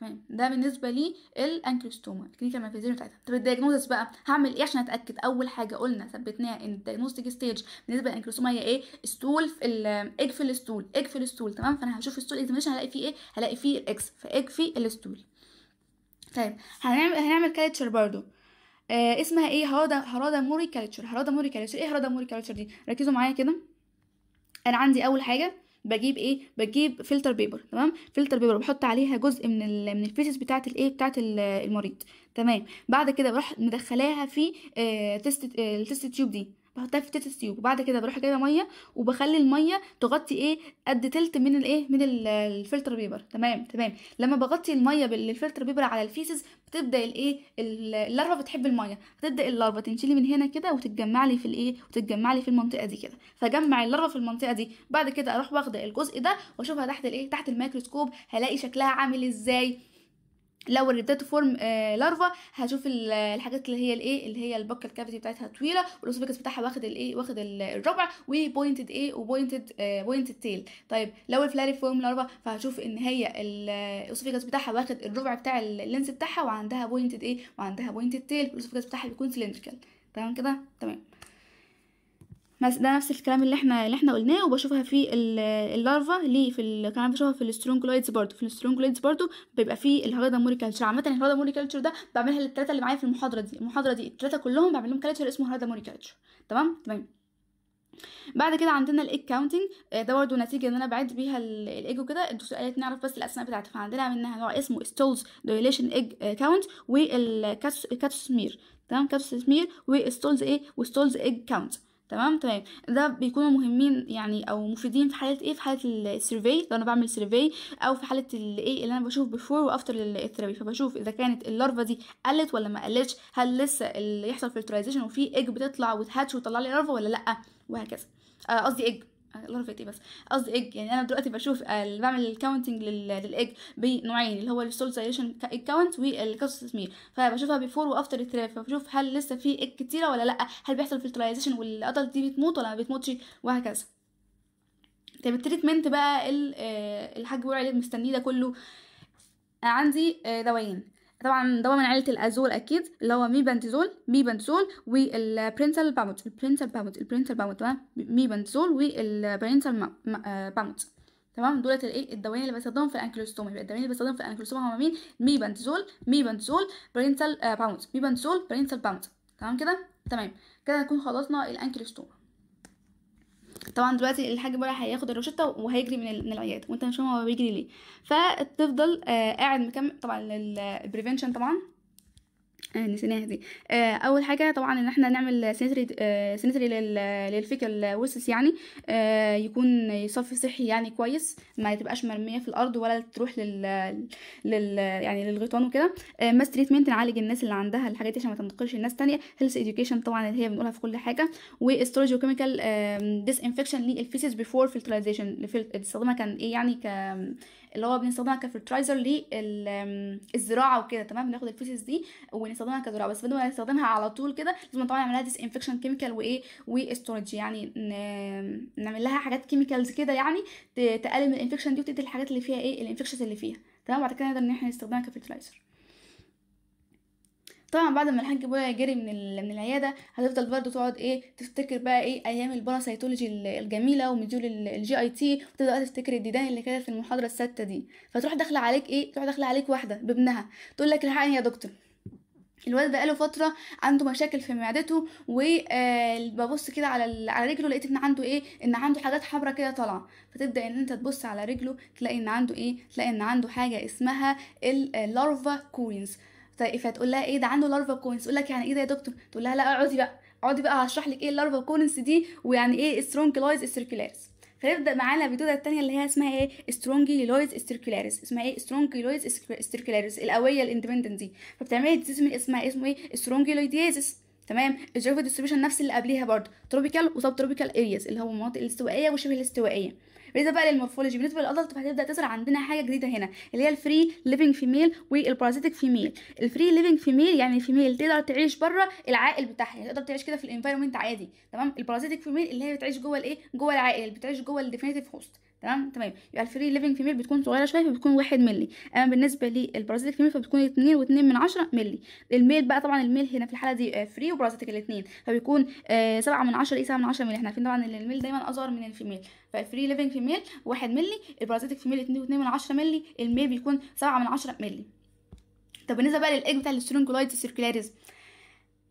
تمام ده بالنسبه لي الانكيوستوما الكلينيكال مانيفيزيشن بتاعتها طب الدياجنوستس بقى هعمل ايه عشان اتاكد اول حاجه قلنا ثبتناها ان الدياجنوستيك ستيج بالنسبه للانكلوستوما هي ايه استول في الاج في الاستول اج في الاستول تمام فانا هشوف الستول اكزامينشن هلاقي فيه ايه هلاقي فيه الاكس فاج في الاستول طيب هنعمل هنعمل كالتشر برضو آه اسمها ايه هرادا هرادا موري كالتشر هرادا موري كالتشر ايه هرادا موري كالتشر دي ركزوا معايا كده انا عندي اول حاجه بجيب ايه بجيب فلتر بيبر تمام فلتر بيبر بحط عليها جزء من الـ من الفيسز بتاعه الايه بتاعه المريض تمام بعد كده بروح مدخلاها في آه تيست آه التيست تيوب دي بحطها آه، في تيت السيوك وبعد كده بروح جايبه ميه وبخلي الميه تغطي ايه قد تلت من الايه من الفلتر بيبر تمام تمام لما بغطي الميه بالفلتر بيبر على الفيسز بتبدا الايه اللارفا بتحب الميه هتبدا اللارفا تنشلي من هنا كده وتتجمع لي في الايه وتتجمع لي في المنطقه دي كده فجمع اللارفا في المنطقه دي بعد كده اروح واخده الجزء ده واشوفها تحت الايه تحت الميكروسكوب هلاقي شكلها عامل ازاي لو ريبتات فورم آه، لارفا هشوف الحاجات اللي هي الايه اللي هي البكال كافيتي بتاعتها طويله والاسوفيكس بتاعها واخد الايه واخد الربع وبوينتد ايه وبوينتد بوينتد تيل طيب لو الفلاري فورم لارفا فهشوف ان هي الاسوفيكس بتاعها واخد الربع بتاع اللينس بتاعها وعندها بوينتد ايه وعندها بوينتد تيل والاسوفيكس بتاعها بيكون سلندريكال تمام كده تمام ده نفس الكلام اللي احنا اللي احنا قلناه وبشوفها في اللارفا ليه في ال... كمان بشوفها في السترونجلويدز برضو في السترونجلويدز برضو بيبقى في الهردا موري كلتشر عامه الهردا موري كلتشر ده بعملها للثلاثه اللي معايا في المحاضره دي المحاضره دي الثلاثه كلهم بعمل لهم كلتشر اسمه هرده موري كلتشر تمام تمام بعد كده عندنا الايج آه، كاونتنج ده برضه نتيجه ان انا بعد بيها الايج وكده انتوا قالت نعرف بس الاسماء بتاعتها فعندنا منها نوع اسمه ستولز دويليشن ايج كاونت والكاتس كاتس سمير تمام كاتس وستولز ايه وستولز ايج كاونت تمام تمام طيب. ده بيكونوا مهمين يعني او مفيدين في حاله ايه في حاله السيرفي لو انا بعمل سيرفي او في حاله الايه اللي انا بشوف بيفور وافتر الثيرابي فبشوف اذا كانت اللارفا دي قلت ولا ما قلتش هل لسه اللي يحصل فلترايزيشن وفي ايج بتطلع وتهاتش وتطلع لي لارفا ولا لا وهكذا آه، قصدي آه ايج آه، لورفتي بس قصدي ايج يعني انا دلوقتي بشوف آه، بعمل الكاونتنج للايج بنوعين اللي هو السولزايليشن ايج كاونت والكاس فبشوفها بيفور وافتر التراف فبشوف هل لسه في ايج كتيره ولا لا هل بيحصل فلترايزيشن والادلت دي بتموت ولا ما بتموتش وهكذا طيب التريتمنت بقى آه، الحاج بيقول عليه مستنيه ده كله عندي دوايين طبعا دواء من عيله الازول اكيد اللي هو ميبانتزول ميبانتزول والبرينسال باموت البرينتال باموت البرينتال باموت تمام ميبنتزول والبرينسال آه، باموت تمام دولت الايه الدوايين اللي بستخدمهم في الانكلوستوم يبقى الدوايين اللي بستخدمهم في الانكلوستوم هما مين ميبانتزول ميبانتزول برينتال آه، باموت ميبانتزول برينتال باموت تمام كده تمام كده نكون خلصنا الانكلوستوم طبعا دلوقتي الحاج بقى هياخد الروشته وهيجري من من العياده وانت مش فاهم هو بيجري ليه فتفضل آه، قاعد مكمل طبعا البريفنشن طبعا آه نسيناها دي آه اول حاجه طبعا ان احنا نعمل سنتري آه سنتري للفيكال ويسس يعني آه يكون صف صحي يعني كويس ما تبقاش مرميه في الارض ولا تروح لل, لل... يعني للغيطان وكده آه ماس تريتمنت نعالج الناس اللي عندها الحاجات دي عشان ما تنتقلش لناس تانية هيلث اديوكيشن طبعا اللي هي بنقولها في كل حاجه واستروجيو كيميكال ديس انفكشن للفيسس بيفور فلترايزيشن استخدامها كان ايه يعني ك اللي هو بنستخدمها كفرترايزر للزراعه وكده تمام بناخد الفيسز دي ونستخدمها كزراعه بس بدل ما نستخدمها على طول كده لازم طبعا نعملها ديس انفكشن كيميكال وايه وستورج يعني نعمل لها حاجات كيميكالز كده يعني تقلل من الانفكشن دي وتقتل الحاجات اللي فيها ايه الانفكشنز اللي فيها تمام بعد كده نقدر ان احنا نستخدمها كفرترايزر طبعا بعد ما الحاج بويا جري من من العياده هتفضل برضه تقعد ايه تفتكر بقى ايه ايام الباراسيتولوجي الجميله ومديول الجي اي تي وتبدا بقى تفتكر الديدان اللي كانت في المحاضره السادسه دي فتروح داخله عليك ايه تروح داخله عليك واحده بابنها تقول لك الحقني يا دكتور الواد بقاله فتره عنده مشاكل في معدته وببص آه، كده على على رجله لقيت ان عنده ايه ان عنده حاجات حمراء كده طالعه فتبدا ان انت تبص على رجله تلاقي ان عنده ايه تلاقي ان عنده حاجه اسمها اللارفا كوينز طائفه فتقول لها ايه ده عنده لارفا كونس تقول لك يعني ايه ده يا دكتور تقول لها لا اقعدي بقى اقعدي بقى هشرح لك ايه اللارفا كونس دي ويعني ايه سترونج لايز سيركيلاريس فنبدا معانا الفيديو الثانيه اللي هي اسمها ايه سترونج لايز استركيولاريس اسمها ايه سترونج لايز استركيولاريس القويه الاندبندنت دي فبتعملي ديزيز من اسمها اسمه ايه سترونج لويديزس تمام الجيوف ديستريبيوشن نفس اللي قبليها برضه تروبيكال وسب تروبيكال ارياز اللي هو المناطق الاستوائيه وشبه الاستوائيه بالنسبه بقى للمورفولوجي بالنسبه للادلت هتبدا تظهر عندنا حاجه جديده هنا اللي هي الفري ليفنج فيميل والبارازيتك فيميل الفري ليفنج فيميل يعني فيميل تقدر تعيش بره العائل بتاعها يعني تقدر تعيش كده في الانفايرمنت عادي تمام البارازيتك فيميل اللي هي بتعيش جوه الايه جوه العائل بتعيش جوه الديفينيتيف هوست تمام تمام يبقى الفري ليفنج فيميل بتكون صغيره شويه فبتكون واحد ملي اما بالنسبه للبرازيليك فيميل فبتكون اتنين واتنين من عشرة ملي الميل بقى طبعا الميل هنا في الحاله دي فري آه، وبرازيليك الاتنين فبيكون آه، سبعة من عشرة ايه سبعة من عشرة مللي احنا عارفين طبعا ان الميل دايما اصغر من الفيميل فالفري ليفنج فيميل واحد ملي البرازيليك فيميل اتنين واتنين من عشرة ملي الميل بيكون سبعة من عشرة ملي طب بالنسبه بقى للايج بتاع الاسترونجولايتس سيركولاريز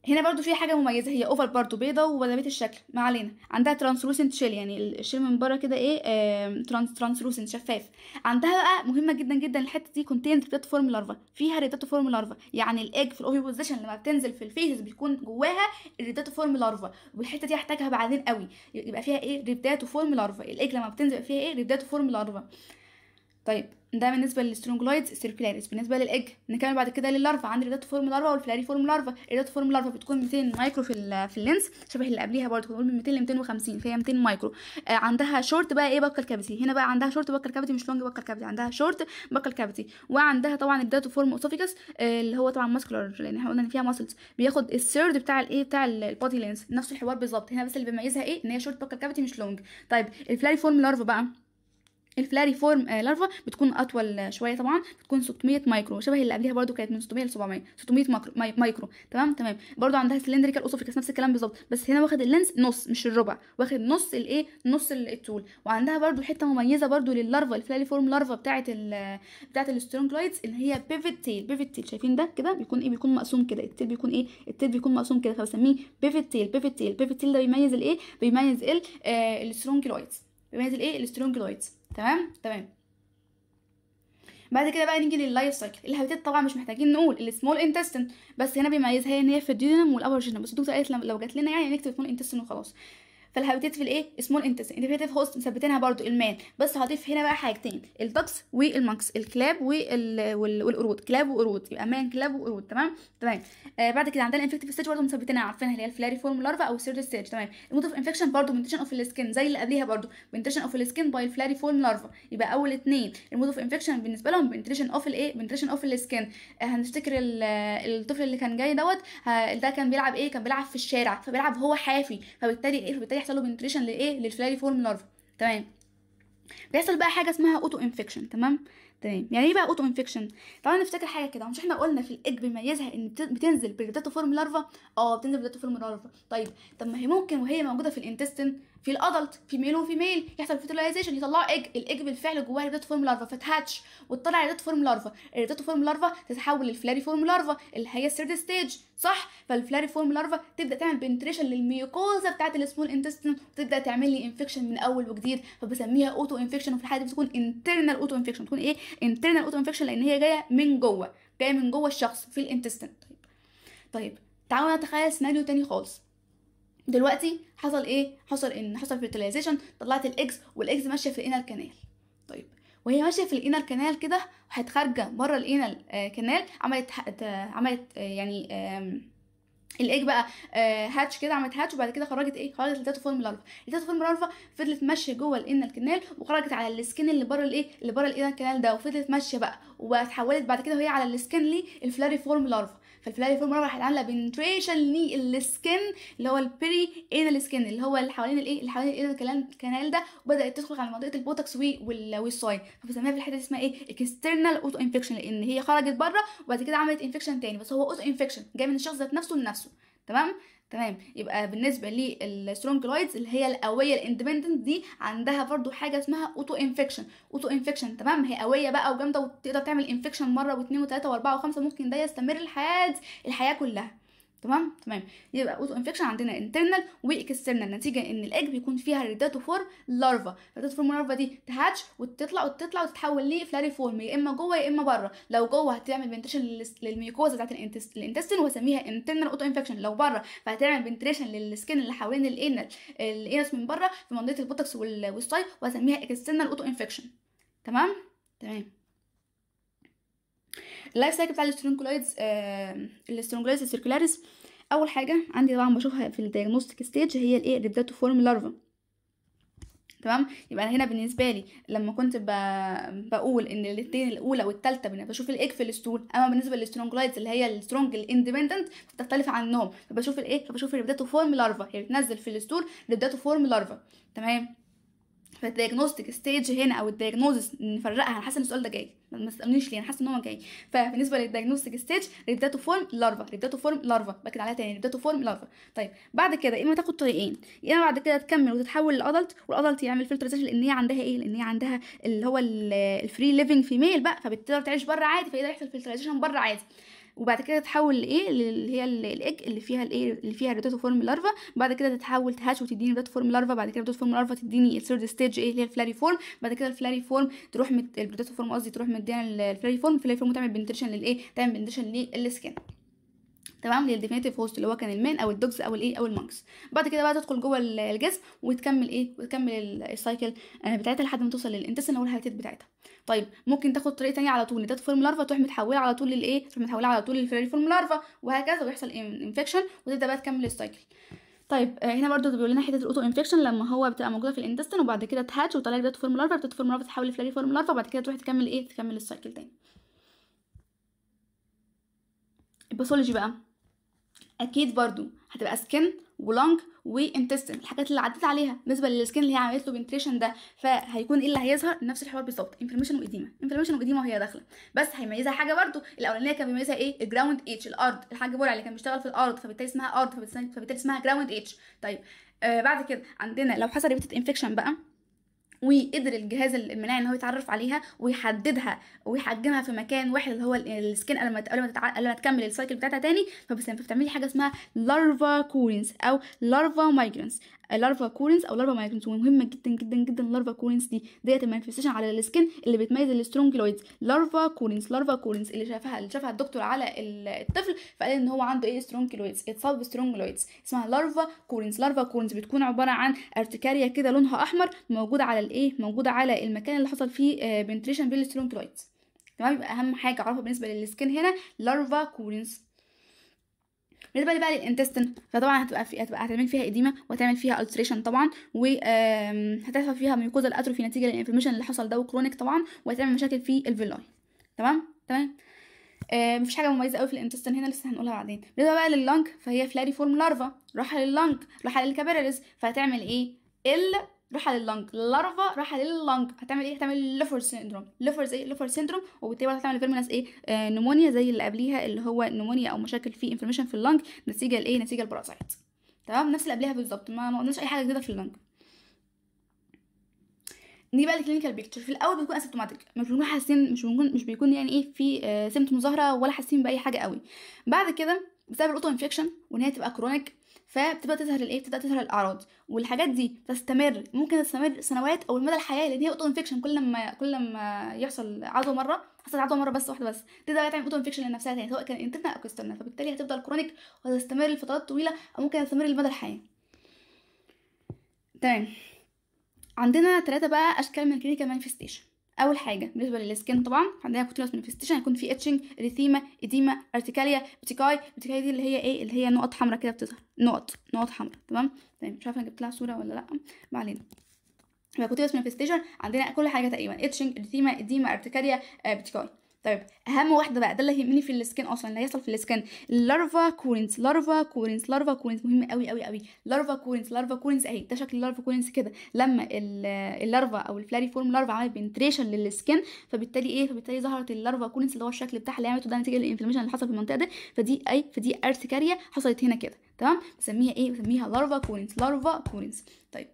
هنا برضو في حاجه مميزه هي اوفر برضو بيضه وبدبيت الشكل ما علينا عندها ترانسلوسنت شيل يعني الشيل من بره كده ايه ترانس ترانسلوسنت شفاف عندها بقى مهمه جدا جدا الحته دي كونتينز فورم لارفا فيها فورم لارفا يعني الايج في الاوفي بوزيشن لما بتنزل في الفيز بيكون جواها فورم لارفا والحته دي هحتاجها بعدين قوي يبقى فيها ايه فورم لارفا الايج لما بتنزل فيها ايه فورم لارفا طيب ده بالنسبه للسترونجلويدز سيركيلاريس بالنسبه للايج نكمل بعد كده لللارفا عندي الريدات فورم لارفا والفلاري فورم لارفا الريدات فورم لارفا بتكون 200 مايكرو في في اللينس شبه اللي قبليها برضه كنا بنقول من 200 ل 250 فهي 200 مايكرو آه عندها شورت بقى ايه بكر كابتي هنا بقى عندها شورت بكر كابتي مش لونج بكر كابتي عندها شورت بكر كابتي وعندها طبعا الداتا فورم اوسوفيكس آه اللي هو طبعا ماسكولار لان احنا قلنا ان فيها ماسلز بياخد السيرد بتاع الايه بتاع البادي لينس نفس الحوار بالظبط هنا بس اللي بيميزها ايه ان هي شورت بكر كابتي مش لونج طيب الفلاري فورم لارفا بقى الفلاريفورم آه لارفا بتكون اطول شويه طبعا بتكون 600 مايكرو شبه اللي قبلها برده كانت من 600 ل 700 600 مايكرو, مايكرو. تمام تمام برده عندها سلندريكال اوسوفيكس نفس الكلام بالظبط بس هنا واخد اللينس نص مش الربع واخد نص الايه نص الطول وعندها برده حته مميزه برده لللارفا الفلاريفورم لارفا بتاعه بتاعه الاسترونجلايدز ان هي بيفيت تيل بيفيت تيل شايفين ده كده بيكون ايه بيكون مقسوم كده التيل بيكون ايه التيل بيكون مقسوم كده فبسميه بيفيت تيل بيفيت تيل بيفيت تيل ده بيميز الايه بيميز ال آه، السترونجلويدز بيميز الايه الاسترونجلايدز تمام تمام بعد كده بقى نيجي لللايف سايكل الهابيتات طبعا مش محتاجين نقول السمول انتستين بس هنا بيميزها ان هي في الديدنم والابر جينم بس الدكتور قالت لو جات لنا يعني نكتب سمول انتستين وخلاص في الايه سمول انتستين انتبهتيف هوست مثبتينها برضو المان بس هضيف هنا بقى حاجتين الدكس والمانكس الكلاب والقرود كلاب وقرود يبقى مان كلاب وقرود تمام تمام آه بعد كده عندنا الانفكتيف ستيج برضو مثبتينها عارفينها اللي هي الفلاريفورم لارفا او سيرد ستيج تمام المود اوف انفكشن برضو بنتشن اوف السكن زي اللي قبليها برضو بنتشن اوف السكن باي الفلاريفورم لارفا يبقى اول اثنين المود اوف انفكشن بالنسبه لهم بنتشن اوف الايه بنتشن اوف السكن هنفتكر الطفل اللي كان جاي دوت ده كان بيلعب ايه كان بيلعب في الشارع فبيلعب هو حافي فبالتالي ايه فبالتالي بيحصل له بنتريشن لايه فورم لارفا تمام بيحصل بقى حاجه اسمها اوتو انفكشن تمام تمام يعني ايه بقى اوتو انفكشن تعالوا نفتكر حاجه كده مش احنا قلنا في الاج بيميزها ان بتنزل بريداتو فورم لارفا اه بتنزل بريداتو فورم لارفا طيب طب ما هي ممكن وهي موجوده في الانتستين في الادلت في ميل وفي ميل يحصل فيتلايزيشن يطلعوا ايج الايج بالفعل جواه ريدات فورم لارفا فتهاتش وتطلع ريدات فورم لارفا الريدات فورم لارفا تتحول للفلاري فورم لارفا اللي هي الثيرد ستيج صح فالفلاري فورم لارفا تبدا تعمل بنتريشن للميوكوزا بتاعه السمول انتستين وتبدا تعمل لي انفكشن من اول وجديد فبسميها اوتو انفكشن وفي الحاله دي بتكون انترنال اوتو انفكشن بتكون ايه انترنال اوتو انفكشن لان هي جايه من جوه جايه من جوه الشخص في الانتستين طيب طيب تعالوا نتخيل سيناريو تاني خالص دلوقتي حصل ايه حصل ان حصل فيرتيلايزيشن طلعت الاكس والاكس ماشيه في الانر كانال طيب وهي ماشيه في الانر كانال كده وهي خارجه بره الانر كانال آه، عملت عملت آه، يعني الايج بقى هاتش آه، كده عملت هاتش وبعد كده خرجت ايه خرجت التاتو فورم الالفا التاتو فورم الالفا فضلت ماشيه جوه الان الكنال وخرجت على السكن اللي بره الايه اللي بره الان الكنال ده وفضلت ماشيه بقى واتحولت بعد كده وهي على السكن الفلاري فورم الالفا الفلايا فورم مرة راحت عاملة بنتريشن للسكن اللي هو البيري انال سكن اللي هو اللي حوالين الايه اللي حوالين الانال الكنال ده وبدات تدخل على منطقه البوتوكس والسوين فبنسميها في الحته دي اسمها ايه اكسترنال اوتو انفكشن لان هي خرجت بره وبعد كده عملت انفكشن تاني بس هو اوتو انفكشن جاي من الشخص ذات نفسه لنفسه تمام تمام يبقى بالنسبه للسترونجلايدز اللي هي القويه الاندبندنت دي عندها برضو حاجه اسمها اوتو انفكشن اوتو انفكشن تمام هي قويه بقى وجامده وتقدر تعمل انفكشن مره واثنين وثلاثه واربعه وخمسه ممكن ده يستمر لحد الحياه كلها تمام تمام يبقى اوتو انفكشن عندنا انترنال واكسترنال نتيجه ان الاج بيكون فيها فور لارفا فور لارفا دي تهاتش وتطلع وتطلع وتتحول فلاري فورم يا اما جوه يا اما بره لو جوه هتعمل بنتريشن للميكوزا بتاعت الانتستين واسميها انترنال اوتو انفكشن لو بره فهتعمل بنتريشن للسكن اللي حوالين الانال الانس من بره في منطقه البوتكس والساي واسميها اكسترنال اوتو انفكشن تمام تمام اللايف سايكل بتاع الاسترونجلايدز آه، الاسترونجلايدز السيركلاريز اول حاجه عندي طبعا بشوفها في الدياجنوستيك ستيج هي الايه فورم لارفا تمام يبقى انا هنا بالنسبه لي لما كنت بقول ان الاثنين الاولى والثالثه بشوف الايج في الاستول اما بالنسبه للسترونجلايدز اللي هي السترونج الاندبندنت بتختلف عنهم فبشوف الايه فبشوف الريبداتو فورم لارفا هي يعني بتنزل في الاستول ريبداتو فورم لارفا تمام فالدياجنوستيك ستيج هنا او الدياجنوزس نفرقها انا حاسه ان السؤال ده جاي ما تسالنيش ليه انا حاسه ان هو جاي فبالنسبه للدياجنوستيك ستيج ريبداتو فورم لارفا ريبداتو فورم لارفا باكد عليها تاني ريبداتو فورم لارفا طيب بعد كده يا اما تاخد طريقين يا اما بعد كده تكمل وتتحول لادلت والادلت يعمل فلترزيشن لان هي عندها ايه لان هي عندها اللي هو الفري ليفنج فيميل بقى فبتقدر تعيش بره عادي فيقدر يحصل فلترزيشن بره عادي وبعد كده تتحول لايه اللي هي الايج اللي فيها الايه اللي فيها فورم لارفا بعد كده تتحول تهاش وتديني فورم لارفا بعد كده فورم لارفا تديني الثيرد ستيج ايه اللي هي الفلاري فورم بعد كده الفلاري فورم تروح مت... فورم قصدي تروح مديها الفلاري فورم الفلاري فورم تعمل بنتريشن للايه تعمل بنتريشن للسكن تمام للديفينيتيف هوست اللي هو كان المين او الدوجز او الايه او المونكس بعد كده بقى تدخل جوه الجسم وتكمل ايه وتكمل السايكل آه، بتاعتها لحد ما توصل للانتسن او الهيتات بتاعتها طيب ممكن تاخد طريقه ثانيه على طول نتات فورم لارفا تروح متحوله على طول للايه تروح متحوله على طول للفيري فورم لارفا وهكذا ويحصل انفكشن وتبدا بقى تكمل السايكل طيب آه، هنا برضو بيقول لنا حته الاوتو انفكشن لما هو بتبقى موجوده في الانتستين وبعد كده تهاتش وتطلع لك فورم لارفا بتت فورم لارفا تحول لفلاري فورم لارفا وبعد كده تروح تكمل ايه تكمل السايكل تاني الباثولوجي بقى اكيد برضو هتبقى سكن ولونج وانتستن الحاجات اللي عديت عليها بالنسبه للسكن اللي هي عملت له بنتريشن ده فهيكون ايه اللي هيظهر نفس الحوار بالظبط انفلاميشن واديمه انفلاميشن واديمه وهي داخله بس هيميزها حاجه برضو الاولانيه كان بيميزها ايه الجراوند اتش الارض الحاج بورع اللي كان بيشتغل في الارض فبالتالي اسمها ارض فبالتالي اسمها جراوند اتش طيب آه بعد كده عندنا لو حصل ريبيتد انفكشن بقى وقدر الجهاز المناعي ان هو يتعرف عليها ويحددها ويحجمها في مكان واحد اللي هو السكين قبل ما قبل ما تكمل السايكل بتاعتها تاني بتعملي حاجه اسمها لارفا كورينز او لارفا مايجرنس اللارفا كورنز او لارفا مايكرونز ومهمه جدا جدا جدا اللارفا كورنز دي ديت المانفستيشن على السكن اللي بتميز السترونج لويدز لارفا كورنز لارفا كورنز اللي شافها اللي شافها الدكتور على الطفل فقال ان هو عنده ايه سترونج لويدز اتصاب بسترونج لويدز اسمها لارفا كورنز لارفا كورنز بتكون عباره عن ارتكاريا كده لونها احمر موجوده على الايه موجوده على المكان اللي حصل فيه آه، بنتريشن بالسترونج لويدز تمام يبقى اهم حاجه اعرفها بالنسبه للسكن هنا لارفا كورنز بالنسبه لي بقى للانتستين فطبعا هتبقى في هتبقى هتعمل فيها اديمه وهتعمل فيها التريشن طبعا وهتحصل فيها ميوكوز الاتروفي نتيجه للانفلاميشن اللي حصل ده وكرونيك طبعا وهتعمل مشاكل في الفيلاي تمام تمام آه مفيش حاجه مميزه قوي في الانتستين هنا لسه هنقولها بعدين بالنسبه بقى لللنج فهي فلاري فورم لارفا راح لللنج راح للكابيلاريز فهتعمل ايه ال راحه لللنج اللارفا راحه لللنج هتعمل ايه هتعمل لوفر سيندروم لوفر زي لوفر سيندروم وبالتالي هتعمل فيرميناس ايه آه نمونيا زي اللي قبليها اللي هو نمونيا او مشاكل في انفلاميشن في اللنج نتيجه لايه نتيجه البرازايت تمام نفس اللي قبليها بالظبط ما قلناش اي حاجه جديده في اللنج نيجي بقى للكلينيكال بيكتشر في الاول بتكون اسيمتوماتيك مش بنكون حاسين مش بنكون مش بيكون يعني ايه في آه سمت مظاهره ولا حاسين باي حاجه قوي بعد كده بسبب الاوتو انفكشن وان هي تبقى كرونيك فبتبدا تظهر الايه بتبدا تظهر الاعراض والحاجات دي تستمر ممكن تستمر سنوات او مدى الحياه لان هي اوتو انفكشن كل ما كل ما يحصل عدوى مره حصل عدوى مره بس واحده بس تبدا تعمل يعني اوتو انفكشن لنفسها تاني سواء كان انترنال او اكسترنال فبالتالي هتفضل كرونيك وهتستمر لفترات طويله او ممكن تستمر لمدى الحياه تمام عندنا ثلاثة بقى أشكال من كلينيكال مانيفستيشن اول حاجه بالنسبه للسكين طبعا عندنا كوتينوس مانيفستيشن هيكون في اتشنج ريثيما اديما ارتكاليا بتيكاي بتيكاي دي اللي هي ايه اللي هي نقط حمراء كده بتظهر نقط نقط حمراء تمام طيب مش عارفه انا جبت لها صوره ولا لا ما علينا يبقى كوتينوس مانيفستيشن عندنا كل حاجه تقريبا اتشنج ريثيما اديما ارتكاليا بتيكاي طيب اهم واحده بقى ده اللي هيهمني في السكن اصلا اللي هيحصل في السكن اللارفا كورنس لارفا كورنس لارفا كورنس مهم قوي قوي قوي لارفا كورنس لارفا كورنس اهي ده شكل اللارفا كورنس كده لما آه، اللارفا او الفلاري فورم لارفا عملت بنتريشن للسكن فبالتالي ايه فبالتالي ظهرت اللارفا كورنس اللي هو الشكل بتاعها اللي عملته ده نتيجه للانفلاميشن اللي حصل في المنطقه دي فدي اي فدي ارتكاريا حصلت هنا كده تمام بسميها ايه بسميها لارفا كورنس لارفا كورنس طيب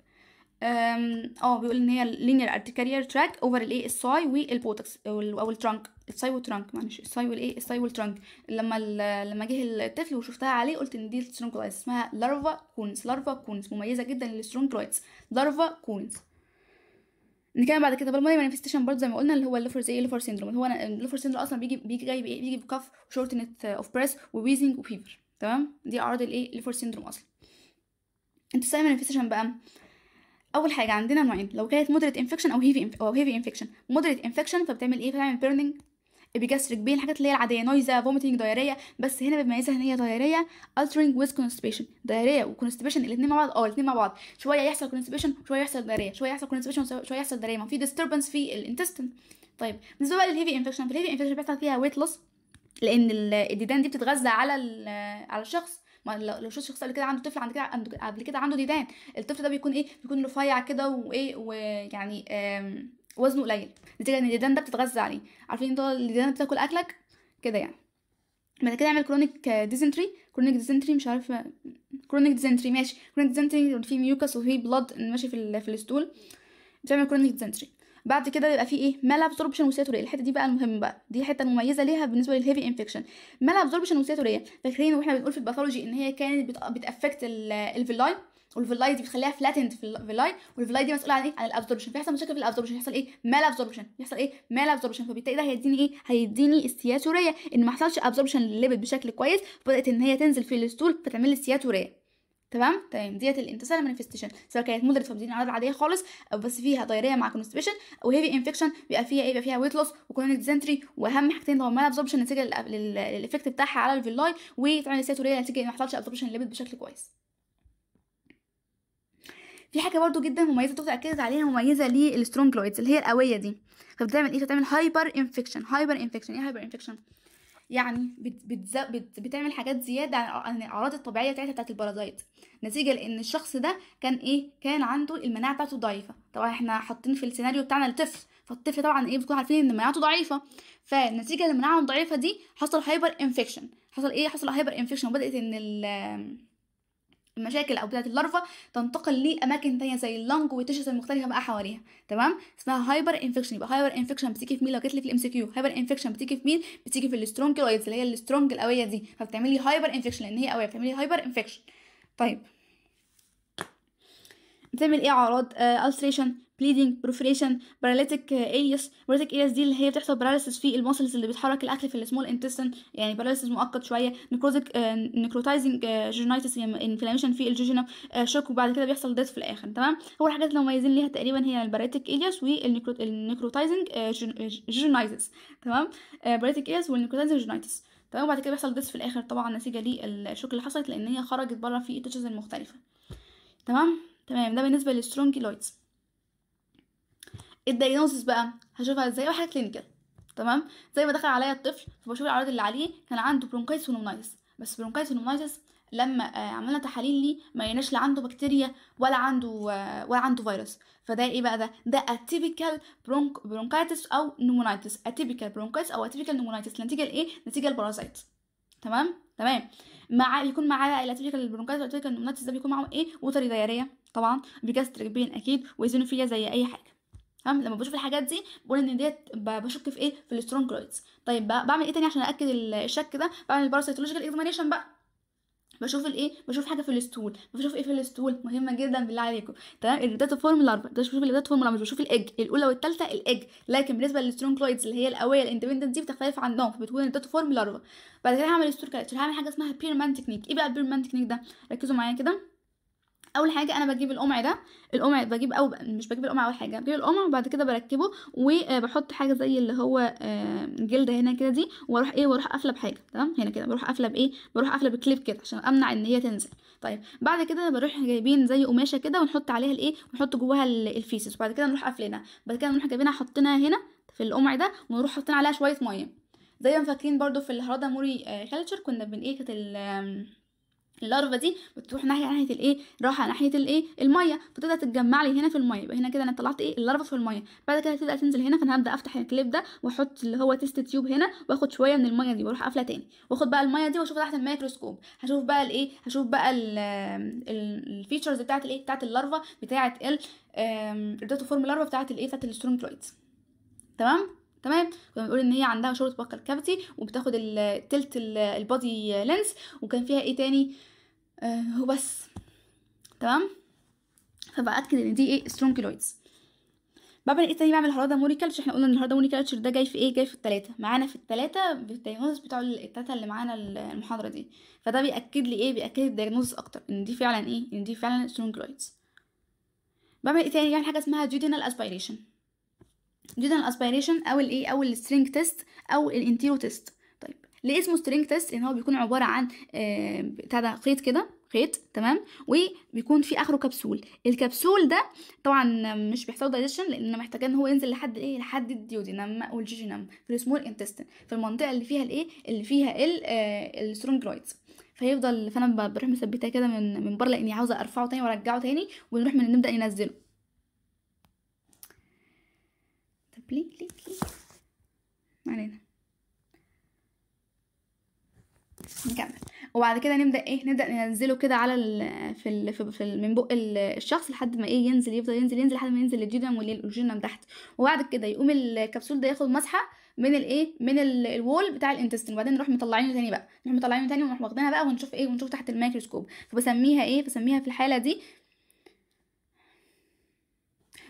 اه بيقول ان هي لينير ارتكاريا تراك اوفر الايه الساي والبوتكس او الترانك الساي والترنك معلش الساي والايه الساي والترنك لما لما جه الطفل وشفتها عليه قلت ان دي السترونجلايتس اسمها لارفا كونز لارفا كونز مميزه جدا للسترونج للسترونجلايتس لارفا كونز نتكلم بعد كده بالموني مانيفستيشن برضه زي ما قلنا اللي هو الليفر زي الليفر سيندروم اللي هو الليفر سيندروم اصلا بيجي بيجي جاي بايه بيجي بكف وشورتنت اوف بريس وويزنج وفيفر تمام دي اعراض الايه الليفر سيندروم اصلا انتساي مانيفستيشن بقى اول حاجه عندنا نوعين لو كانت مودريت انفكشن او هيفي او هيفي انفكشن مودريت انفكشن فبتعمل ايه بتعمل بيرنينج بيجستريك بين الحاجات اللي هي العاديه نويزا فوميتنج دايريه بس هنا بيميزها ان هي دايريه الترنج ويز كونستبيشن دايريه وكونستبيشن الاثنين مع بعض اه الاثنين مع بعض شويه يحصل كونستبيشن شويه يحصل دايريه شويه يحصل كونستبيشن شويه يحصل دايريه ما في ديستربنس في الانتستين طيب بالنسبه بقى للهيفي انفكشن فالهيفي انفكشن بيحصل فيها ويت لوس لان الديدان دي بتتغذى على على الشخص ما لو شفت شخص قبل كده عنده طفل عند كده قبل كده عنده ديدان الطفل ده بيكون ايه بيكون رفيع كده وايه ويعني وزنه قليل نتيجه ان الديدان ده بتتغذى عليه عارفين انتوا الديدان بتاكل اكلك كده يعني بعد كده اعمل كرونيك ديزنتري كرونيك ديزنتري مش عارفه كرونيك ديزنتري ماشي كرونيك ديزنتري في ميوكس وفي بلاد ماشي في, في الاستول بتعمل كرونيك ديزنتري بعد كده يبقى في ايه مال ابزوربشن وسياتوريه الحته دي بقى المهمه بقى دي حته المميزه ليها بالنسبه للهيفي انفكشن مال ابزوربشن وسياتوريه فاكرين واحنا بنقول في الباثولوجي ان هي كانت بتافكت الفيلاي والفيلاي دي بتخليها فلاتند في الفيلاي والفيلاي دي مسؤوله عن ايه عن الابزوربشن فيحصل مشاكل في الابزوربشن يحصل ايه مال ابزوربشن يحصل ايه مال ابزوربشن فبالتالي ده هيديني ايه هيديني استياتوريه ان ما حصلش ابزوربشن للليبيد بشكل كويس بدات ان هي تنزل في الستول فتعمل لي استياتوريه تمام تمام طيب، ديت الانتسال مانيفستيشن سواء كانت مودريت فبدينا اعراض عاديه خالص او بس فيها طيريه مع كونستبيشن او هيفي انفكشن بيبقى فيها ايه بيبقى فيها ويت لوس وكرونيك ديزنتري واهم حاجتين مال ابزوربشن نتيجه للافكت بتاعها على الفيلاي وطبعا السيتوريه نتيجه ما حصلش ابزوربشن ليبيد بشكل كويس في حاجه برضو جدا مميزه تقدر تاكد عليها مميزه للسترونج لويدز اللي هي القويه دي فبتعمل ايه بتعمل هايبر انفكشن هايبر انفكشن ايه هايبر انفكشن يعني بتز... بت بتعمل حاجات زياده عن الاعراض الطبيعيه بتاعتها بتاعت البارازايت نتيجه لان الشخص ده كان ايه كان عنده المناعه بتاعته ضعيفه طبعا احنا حاطين في السيناريو بتاعنا الطفل فالطفل طبعا ايه بتكون عارفين ان مناعته ضعيفه فالنتيجه للمناعه الضعيفه دي حصل هايبر انفكشن حصل ايه حصل هايبر انفكشن وبدات ان ال المشاكل او بتاعت اللارفا تنتقل لاماكن تانية زي اللنج والتشوز المختلفه بقى حواليها تمام اسمها هايبر انفكشن يبقى هايبر انفكشن بتيجي في مين لو جت في الام سي كيو هايبر انفكشن بتيجي في مين بتيجي في السترونج اللي هي السترونج القويه دي فبتعملي هايبر انفكشن لان هي قويه بتعملي هايبر انفكشن طيب بتعمل ايه اعراض الستريشن آه، بليدنج بروفريشن باراليتيك ileus باراليتيك ileus دي اللي هي بتحصل paralysis في الموسلز اللي بتحرك الاكل في السمول انتستين يعني paralysis مؤقت شويه necrotic نيكروتايزنج uh, جينايتس uh, يعني انفلاميشن في الجيجينا شوك uh, وبعد كده بيحصل ديث في الاخر تمام هو الحاجات اللي مميزين ليها تقريبا هي الباريتيك ايليوس والنيكروتايزنج جينايتس تمام باريتيك ايليوس والنيكروتايزنج جينايتس تمام وبعد كده بيحصل ديس في الاخر طبعا نتيجه للشوك اللي حصلت لان هي خرجت بره في التشز المختلفه تمام تمام ده بالنسبه للسترونج لويدز الدايجنوزس بقى هشوفها ازاي واحده كلينيكال تمام زي ما دخل عليا الطفل فبشوف الاعراض اللي عليه كان عنده برونكايتس ونومنايتس بس برونكايتس ونومنايتس لما آه، عملنا تحاليل ليه ما لقيناش لا عنده بكتيريا ولا عنده آه، ولا عنده فيروس فده ايه بقى ده ده اتيبيكال برونك برونكايتس او نومونايتس اتيبيكال برونكايتس او اتيبيكال نومونايتس نتيجه لايه نتيجه للبارازيت تمام تمام مع بيكون معاه الاتيبيكال البرونكايتس والاتيبيكال نومونايتس ده بيكون معاهم ايه وتري دايريه طبعا بيجاستريك بين اكيد وايزينوفيليا زي اي حاجه تمام لما بشوف الحاجات دي بقول ان ديت بشك في ايه في السترونج رايتس طيب بعمل ايه تاني عشان اكد الشك ده بعمل الباراسيتولوجيكال اكزامينشن بقى بشوف الايه بشوف حاجه في الستول بشوف ايه في الستول مهمه جدا بالله عليكم تمام الداتا فورم الاربع ده بشوف الداتا فورم مش بشوف الاج الاولى والثالثه الاج لكن بالنسبه للسترونج للسترونكلويدز اللي هي القويه الاندبندنت دي بتختلف عنهم فبتكون الداتا فورم الاربع بعد كده هعمل استول كاركتر هعمل حاجه اسمها بيرمان تكنيك ايه بقى البيرمان تكنيك ده ركزوا معايا كده اول حاجه انا بجيب القمع ده القمع بجيب او مش بجيب القمع اول حاجه بجيب القمع وبعد كده بركبه وبحط آه، حاجه زي اللي هو آه، جلده هنا كده دي واروح ايه واروح قافله بحاجه تمام هنا كده بروح قافله بايه بروح قافله بكليب كده عشان امنع ان هي تنزل طيب بعد كده بروح جايبين زي قماشه كده ونحط عليها الايه ونحط جواها الفيسز وبعد كده نروح قافلينها بعد كده نروح جايبينها حاطينها هنا في القمع ده ونروح حاطين عليها شويه ميه زي ما فاكرين برضو في الهرادة موري آه، كلتشر كنا بن ايه كانت اللارفا دي بتروح ناحيه ناحيه الايه راحه ناحيه الايه الميه فتبدأ تتجمع لي هنا في الميه يبقى هنا كده انا طلعت ايه اللارفا في الميه بعد كده تبدا تنزل هنا فانا هبدا افتح الكليب ده واحط اللي هو تيست تيوب هنا واخد شويه من الميه دي واروح قافله تاني واخد بقى الميه دي واشوف تحت الميكروسكوب هشوف بقى الايه هشوف بقى الفيتشرز بتاعت الايه بتاعت اللارفا بتاعت ال الداتو فورم لارفا بتاعت الايه بتاعت السترومترويدز تمام تمام كنا بنقول ان هي عندها شورت باكل كافيتي وبتاخد التلت البادي لينس وكان فيها ايه تاني آه وبس تمام فبأكد ان دي ايه سترونج كيلويدز بعمل ايه تاني بعمل هرادة موري كالتشر احنا قلنا ان الهرادة موري كالتشر ده جاي في ايه جاي في التلاتة معانا في التلاتة بالدياجنوز بتاع التلاتة اللي معانا المحاضرة دي فده بيأكد لي ايه بيأكد الدياجنوز اكتر ان دي فعلا ايه ان دي فعلا سترونج كيلويدز بعمل ايه تاني بعمل يعني حاجة اسمها جيدينال اسبيريشن ده الاسبيريشن او الايه او السترينج تيست او الانتيرو تيست طيب ليه اسمه سترينج تيست لان هو بيكون عباره عن آه، بتاع ده خيط كده خيط تمام وبيكون في اخره كبسول الكبسول ده طبعا مش بيحصل دايجيشن لان محتاج ان هو ينزل لحد ايه لحد الديودينم او الجيجينم في السمول انتستين في المنطقه اللي فيها الايه اللي فيها السترونج رايتس آه، فيفضل فانا بروح مثبتاه كده من من بره لاني عاوزه ارفعه تاني وارجعه تاني ونروح من نبدا ننزله بليك بليك بليك علينا نكمل وبعد كده نبدا ايه نبدا ننزله كده على الـ في الـ في, من بق الشخص لحد ما ايه ينزل يفضل ينزل ينزل لحد ما ينزل للجينم والجينم تحت وبعد كده يقوم الكبسول ده ياخد مسحه من الايه من الوول بتاع الانتستين وبعدين نروح مطلعينه تاني بقى نروح مطلعينه تاني ونروح واخدينها بقى ونشوف ايه ونشوف تحت الميكروسكوب فبسميها ايه بسميها في الحاله دي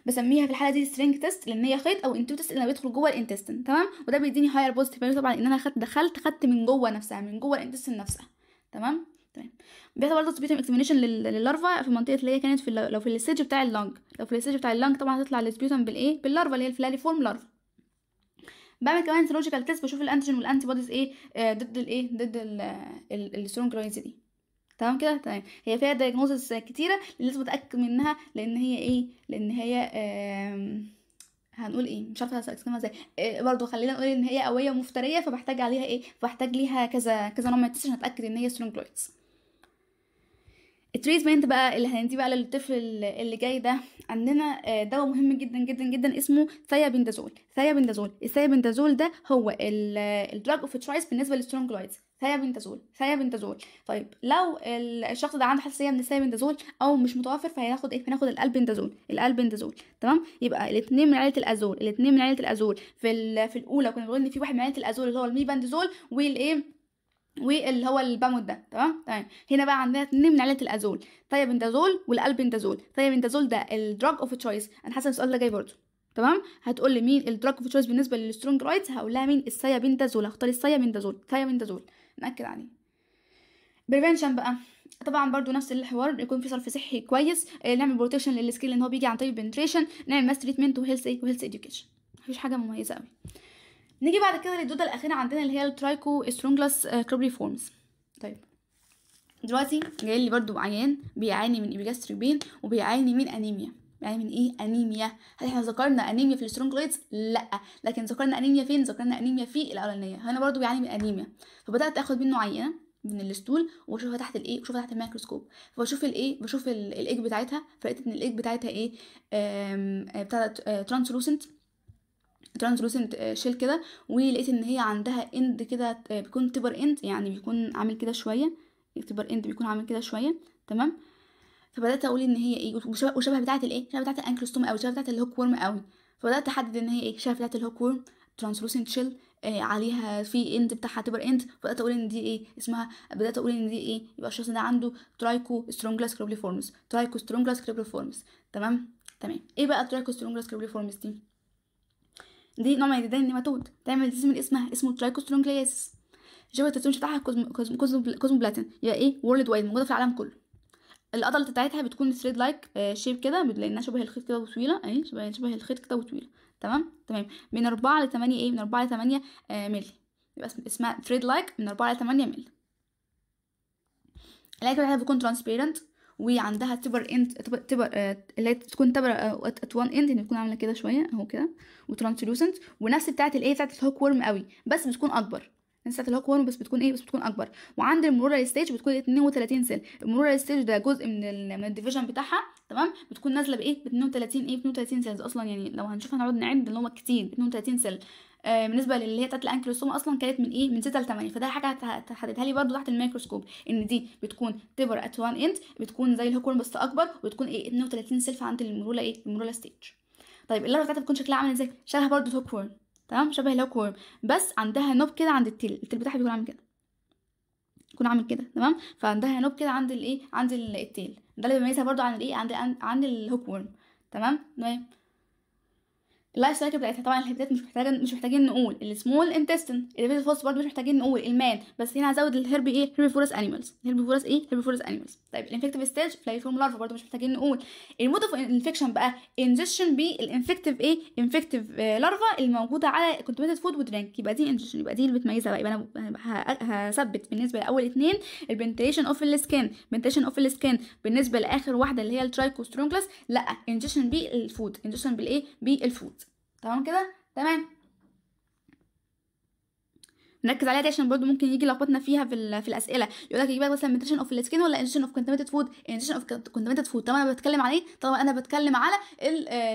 بسميها في الحاله دي سترينج تيست لان هي خيط او انتو تيست اللي بيدخل جوه الانتستين تمام وده بيديني هاير بوزيتيف فاليو طبعا ان انا خدت دخلت خدت من جوه نفسها من جوه الانتستين نفسها تمام تمام طيب. بيحصل برضه سبيتم اكسمينيشن لللارفا في منطقه اللي هي كانت في لو في الستيج بتاع اللنج لو في الستيج بتاع اللنج طبعا هتطلع السبيتم بالايه باللارفا اللي هي الفلالي فورم لارفا بعمل كمان سيرولوجيكال تيست بشوف الانتيجين والانتي بوديز ايه ضد الايه ضد السترونج لاينز دي تمام كده تمام طيب. هي فيها دايجنوزز كتيره لازم اتاكد منها لان هي ايه لان هي آم... هنقول ايه مش عارفه اسكنها ازاي برضه آه، برضو خلينا نقول ان هي قويه مفتريه فبحتاج عليها ايه بحتاج ليها كذا كذا نوع من التست عشان اتاكد ان هي سترونجلويدز التريتمنت بقى اللي هندي بقى للطفل اللي جاي ده عندنا آه، دواء مهم جدا جدا جدا اسمه ثيابندازول ثيابندازول الثيابندازول ده هو الدراج اوف تشويس بالنسبه للسترونجلويدز ثيابنتازول ثيابنتازول طيب لو الشخص ده عنده حساسيه من الثيابنتازول او مش متوفر فهناخد ايه هناخد الالبندازول الالبندازول تمام يبقى الاثنين من عيله الازول الاثنين من عيله الازول في في الاولى كنا بنقول ان في واحد من عيله الازول اللي هو الميباندازول والايه واللي هو البامود ده تمام تمام طيب، هنا بقى عندنا اتنين من عيله الازول ثيابنتازول والالبندازول زول ده الدراج اوف تشويس انا حاسه السؤال ده جاي برضه تمام هتقول لي مين الدراج اوف تشويس بالنسبه للسترونج رايتس هقول لها مين السايابنتازول هختار السايابنتازول ثيابنتازول ناكد عليه بريفنشن بقى طبعا برضو نفس الحوار يكون في صرف صحي كويس آه، نعمل بروتكشن للسكيل ان هو بيجي عن طريق البنتريشن نعمل ماس تريتمنت وهيلث ايه وهيلث اديوكيشن مفيش حاجه مميزه قوي نيجي بعد كده للدوده الاخيره عندنا اللي هي الترايكو سترونجلاس كروبري فورمز طيب دلوقتي جاي لي برضو عيان بيعاني من ايبيجاستريك بين وبيعاني من انيميا يعني من ايه انيميا هل احنا ذكرنا انيميا في السترونج لايتس لا لكن ذكرنا انيميا فين ذكرنا انيميا في الاولانيه هنا برضو بيعاني من انيميا فبدات اخد منه عينه من الستول واشوفها تحت الايه واشوفها تحت الميكروسكوب فبشوف الايه بشوف الايج بتاعتها فلقيت ان الايج بتاعتها ايه آه، بتاعت آه، ترانسلوسنت ترانسلوسنت آه، شيل كده ولقيت ان هي عندها اند كده بيكون تبر اند يعني بيكون عامل كده شويه تبر اند بيكون عامل كده شويه تمام فبدات اقول ان هي ايه وشبه, وشبه بتاعه الايه شبه بتاعه الانكلوستوم او شبه بتاعه الهوك ورم قوي فبدات احدد ان هي ايه شبه بتاعه الهوك ورم ترانسلوسنت شيل إيه عليها في اند بتاعها تبر اند بدات اقول ان دي ايه اسمها بدات اقول ان دي ايه يبقى الشخص ده عنده ترايكو سترونجلاس كريبليفورمز ترايكو سترونجلاس كريبليفورمز تمام تمام ايه بقى ترايكو سترونجلاس كريبليفورمز دي دي نوع من الديدان النيماتود تعمل ديزيز من اسمها اسمه ترايكو سترونجلاس شبه التسويش بتاعها كوزمو بلاتين يبقى ايه وورلد وايد موجوده في العالم كله الادلت بتاعتها بتكون ثريد لايك شيب كده لانها شبه الخيط كده وطويله اهي شبه شبه الخيط كده وطويله تمام تمام من 4 ل 8 ايه من 4 ل 8 آه مللي يبقى اسمها ثريد لايك من 4 ل 8 مللي العلاج بتاعتها بتكون ترانسبيرنت وعندها تبر اند تبر, تبر آه اللي تكون تبر ات وان اند بتكون عامله كده شويه اهو كده وترانسلوسنت ونفس بتاعت الايه بتاعت الهوك ورم قوي بس بتكون اكبر نسبه الهوك بس بتكون ايه بس بتكون اكبر وعند المرورال ستيج بتكون 32 سيل المرورال ستيج ده جزء من من الديفيجن بتاعها تمام بتكون نازله بايه ب 32 ايه ب 32 سيلز اصلا يعني لو هنشوف هنقعد نعد اللي هم كتير 32 سيل آه، بالنسبه للي هي بتاعت الانكيلوسوما اصلا كانت من ايه من 6 ل 8 فده حاجه هتحددها لي برده تحت الميكروسكوب ان دي بتكون تبر ات وان انت بتكون زي الهوكورن بس اكبر وبتكون ايه 32 سيلف عند المرولا ايه المرولا ستيج طيب اللارفا بتاعتها بتكون شكلها عامل ازاي شبه برده الهوكورن تمام شبه الهوك ورم بس عندها نوب كده عند التيل التيل بتاعها بيكون عامل كده يكون عامل كده تمام فعندها نوب كده عند الايه عند التيل ده اللي بيميزها برضو عن الايه عند عن الهوك ورم تمام تمام اللايف سايكل بتاعتها طبعا الهبتات مش محتاجه مش محتاجين نقول السمول انتستين الهبتات فورس برضه مش محتاجين نقول المان بس هنا هزود الهربي ايه هربي فورس انيمالز هربي فورس ايه هربي فورس انيمالز طيب الانفكتيف ستيج فورم لارفا برضه مش محتاجين نقول المود اوف انفكشن بقى انجشن بي الانفكتيف ايه انفكتيف لارفا الموجوده على كونتميتد فود ودرينك يبقى دي انجشن يبقى دي اللي بتميزها بقى يبقى انا هثبت بالنسبه لاول اثنين البنتيشن اوف السكين بنتيشن اوف السكين بالنسبه لاخر واحده اللي هي الترايكوسترونجلس لا بي الفود انجشن بالايه بالفود تمام كده تمام نركز عليها دي عشان برضو ممكن يجي لخبطنا فيها في, في الاسئله يقول لك يجيب مثلا منتشن اوف السكين ولا انتشن اوف كونتمنتد فود انتشن اوف كونتمنتد فود طبعا انا بتكلم عليه طبعا انا بتكلم على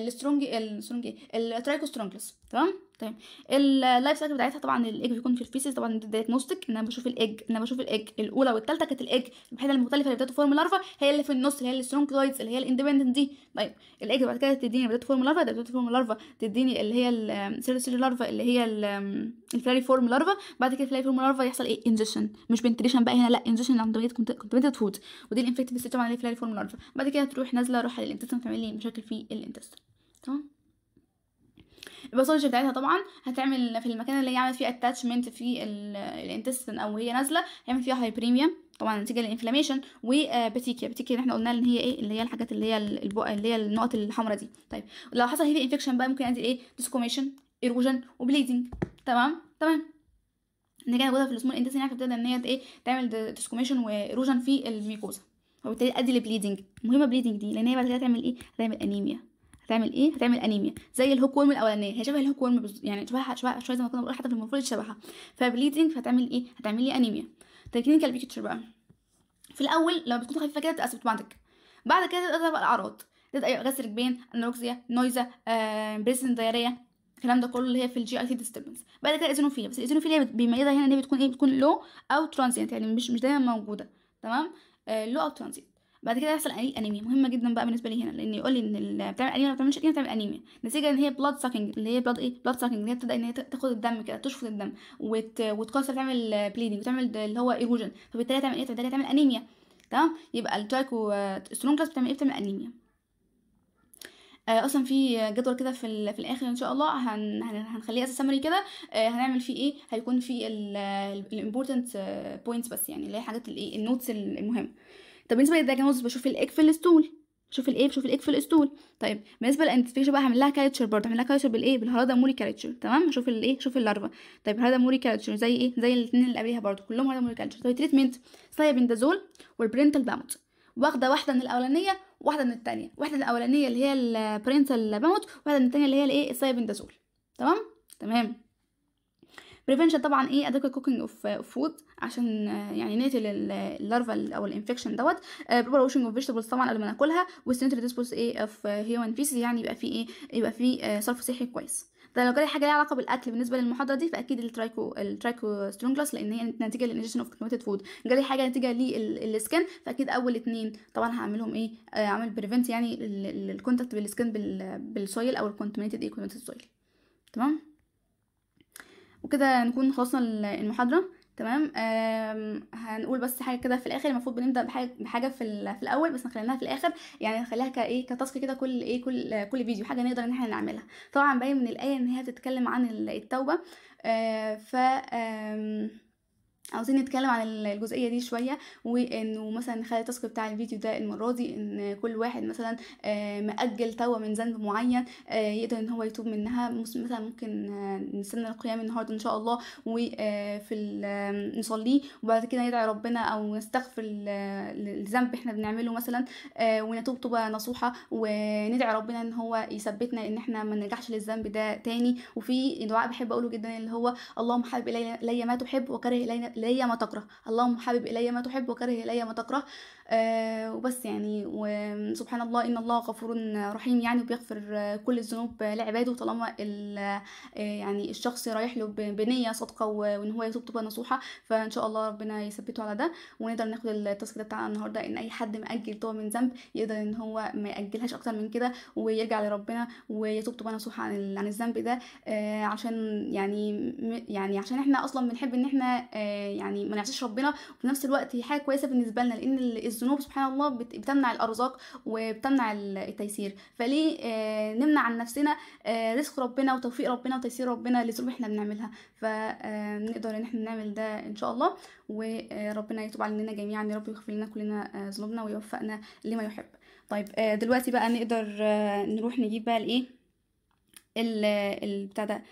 السترونج السترونج الترايكوسترونجلس تمام تمام اللايف سايكل بتاعتها طبعا الايج بيكون في الفيسز طبعا ده ان انا بشوف الايج ان انا بشوف الايج الاولى والثالثه كانت الايج الوحيده المختلفه اللي بدات فورم لارفا هي اللي في النص اللي هي لايتس اللي هي الاندبندنت دي طيب الايج بعد كده تديني بدات فورم لارفا بدات فورم لارفا تديني اللي هي السيرسيري لارفا اللي هي الفلاري فورم لارفا بعد كده الفلاري فورم لارفا يحصل ايه انجكشن مش بنتريشن بقى هنا لا انجكشن عند كونتميتد تفوت ودي الانفكتيف سيستم طبعا الفلاري فورم لارفا بعد كده تروح نازله على للانتستين تعمل لي مشاكل في الانتستين تمام الباثولوجي بتاعتها طبعا هتعمل في المكان اللي هي عملت فيه اتاتشمنت في الانتستن او هي نازله هيعمل فيها هايبريميا طبعا نتيجه للانفلاميشن وبتيكيا آه، بتيكيا اللي احنا قلنا ان هي ايه اللي هي الحاجات اللي هي البقع اللي هي النقط الحمراء دي طيب لو حصل هيفي انفكشن بقى ممكن يؤدي ايه ديسكوميشن ايروجن وبليدنج تمام تمام النتيجه الموجوده في السمول انتستين يعني بتبدا ان هي ايه تعمل ديسكوميشن وايروجن في الميكوزا وبالتالي ادي لبليدنج مهمه بليدنج دي لان هي بعد كده هتعمل ايه هتعمل انيميا هتعمل ايه هتعمل انيميا زي الهوك ورم الاولانيه هي شبه الهوك ورم يعني شبهها شبه شويه زي ما كنا بنقول حتى في المفروض شبهها فبليدنج فهتعمل ايه هتعمل لي انيميا تكنيكال بيكتشر بقى في الاول لما بتكون خفيفه كده بتبقى سيمبتوماتيك بعد كده تبدا بقى الاعراض تبدا غسل رجبين انوركسيا نويزا آه، بريسن دايريه الكلام ده كله اللي هي في الجي اي تي ديستربنس بعد كده الايزونوفيليا بس الايزونوفيليا بيميزها هنا ان هي بتكون ايه بتكون لو او ترانزيانت يعني مش مش دايما موجوده تمام آه لو او ترانزيت بعد كده يحصل انيميا مهمه جدا بقى بالنسبه لي هنا لان يقول لي ان اللي بتعمل انيميا ما بتعملش كده بتعمل انيميا نتيجه ان هي بلاد ساكنج اللي هي بلاد ايه بلاد ساكنج اللي هي بتبدا ان هي تاخد الدم كده تشفط الدم وت... وتكسر تعمل بليدنج وتعمل اللي هو ايروجن فبالتالي تعمل ايه فبالتالي تعمل انيميا تمام يبقى التايكو سترونج كلاس بتعمل ايه بتعمل انيميا آه، اصلا في جدول كده في, في الاخر ان شاء الله هن هنخليه اساس سمري كده آه، هنعمل فيه ايه هيكون فيه الامبورتنت بوينتس آه، بس يعني اللي هي حاجات الايه النوتس المهمه طب بالنسبه للدياجنوز بشوف الايك في الاستول بشوف الايه بشوف الايك في الاستول طيب بالنسبه للانتفيشن بقى هعمل لها كالتشر برضه هعمل لها كالتشر بالايه بالهرادة موري كالتشر تمام هشوف الايه شوف اللارفا طيب هرادة موري كالتشر زي ايه زي الاثنين اللي قبليها برضه كلهم هرادة موري كالتشر طيب تريتمنت سايبندازول والبرنتال باموت واخده واحده من الاولانيه واحده من الثانيه واحده من الاولانيه اللي هي البرنتال باموت واحده من الثانيه اللي هي الايه السايبندازول تمام تمام prevention طبعا ايه ادوك cooking uh, of food عشان uh، يعني نقتل اللارفا او الانفكشن دوت uh، proper washing of vegetables طبعا قبل ما ناكلها والsanitary disposal ايه of human feces يعني يبقى في ايه يبقى في صرف صحي كويس ده لو جالي حاجه ليها علاقه بالاكل بالنسبه للمحاضره دي فاكيد الترايكو الترايكو سترونجلاس لان هي نتيجه للانجكشن اوف كلوتد فود جالي حاجه نتيجه للسكن فاكيد اول اتنين طبعا هعملهم ايه آه، اعمل بريفنت يعني الكونتاكت بالسكن بالسويل او الكونتمينيتد ايه سويل تمام وكده نكون خلصنا المحاضره تمام هنقول بس حاجه كده في الاخر المفروض بنبدا بحاجه, في, في الاول بس نخليناها في الاخر يعني نخليها كايه كتاسك كده كل ايه كل كل فيديو حاجه نقدر ان احنا نعملها طبعا باين من الايه ان هي بتتكلم عن التوبه آه، ف عاوزين نتكلم عن الجزئيه دي شويه وانه مثلا نخلي التاسك بتاع الفيديو ده المره دي ان كل واحد مثلا آه، مأجل توا من ذنب معين آه، يقدر ان هو يتوب منها مثلا ممكن آه، نستنى القيام النهارده ان شاء الله وفي نصليه وبعد كده ندعي ربنا او نستغفر الذنب احنا بنعمله مثلا ونتوب توبه نصوحه وندعي ربنا ان هو يثبتنا ان احنا ما نرجعش للذنب ده تاني وفي دعاء بحب اقوله جدا اللي هو اللهم حبب الي ما تحب وكره الي إلي ما تكره اللهم حبب إلي ما تحب وكره إلي ما تكره آه، وبس يعني وسبحان الله ان الله غفور رحيم يعني وبيغفر كل الذنوب لعباده طالما آه، يعني الشخص رايح له بنيه صادقه وان هو يتوب توبه نصوحه فان شاء الله ربنا يثبته على ده ونقدر ناخد التاسك بتاعنا النهارده ان اي حد مأجل توبه من ذنب يقدر ان هو ما يأجلهاش اكتر من كده ويرجع لربنا ويتوب توبه نصوحه عن عن الذنب ده آه، عشان يعني يعني عشان احنا اصلا بنحب ان احنا يعني ما نعصيش ربنا وفي نفس الوقت هي حاجه كويسه بالنسبه لنا لان الذنوب سبحان الله بتمنع الارزاق وبتمنع التيسير فليه آه، نمنع عن نفسنا آه، رزق ربنا وتوفيق ربنا وتيسير ربنا لذنوب احنا بنعملها فنقدر آه، ان احنا نعمل ده ان شاء الله وربنا يتوب علينا جميعا يا رب يغفر لنا كلنا ذنوبنا ويوفقنا لما يحب طيب دلوقتي بقى نقدر نروح نجيب بقى الايه البتاع ده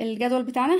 الجدول بتاعنا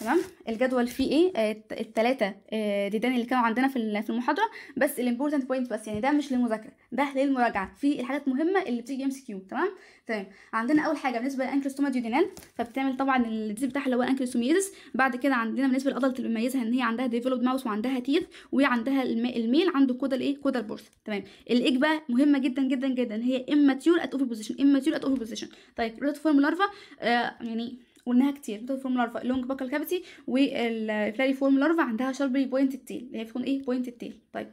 تمام الجدول فيه ايه آه، الثلاثه آه، ديدان اللي كانوا عندنا في في المحاضره بس الامبورتنت بوينت بس يعني ده مش للمذاكره ده للمراجعه في الحاجات المهمه اللي بتيجي ام سي كيو تمام تمام طيب، عندنا اول حاجه بالنسبه للانكلوستوما ديودينال فبتعمل طبعا الديز بتاعها اللي هو انكلوستوميدس بعد كده عندنا بالنسبه للادلت اللي بيميزها ان هي عندها ديفلوبد ماوس وعندها تيث وعندها الميل عنده كودا الايه كودا البورس تمام الايج بقى مهمه جدا جدا جدا هي اماتيور ات اوفر بوزيشن اماتيور ات اوفر بوزيشن طيب روت فورم لارفا آه يعني قلناها كتير بتل الفورم لارفا اللونج باكل كافيتي والفلاري فورم لارفا عندها شاربري بوينت التيل اللي هي بتكون ايه بوينت التيل طيب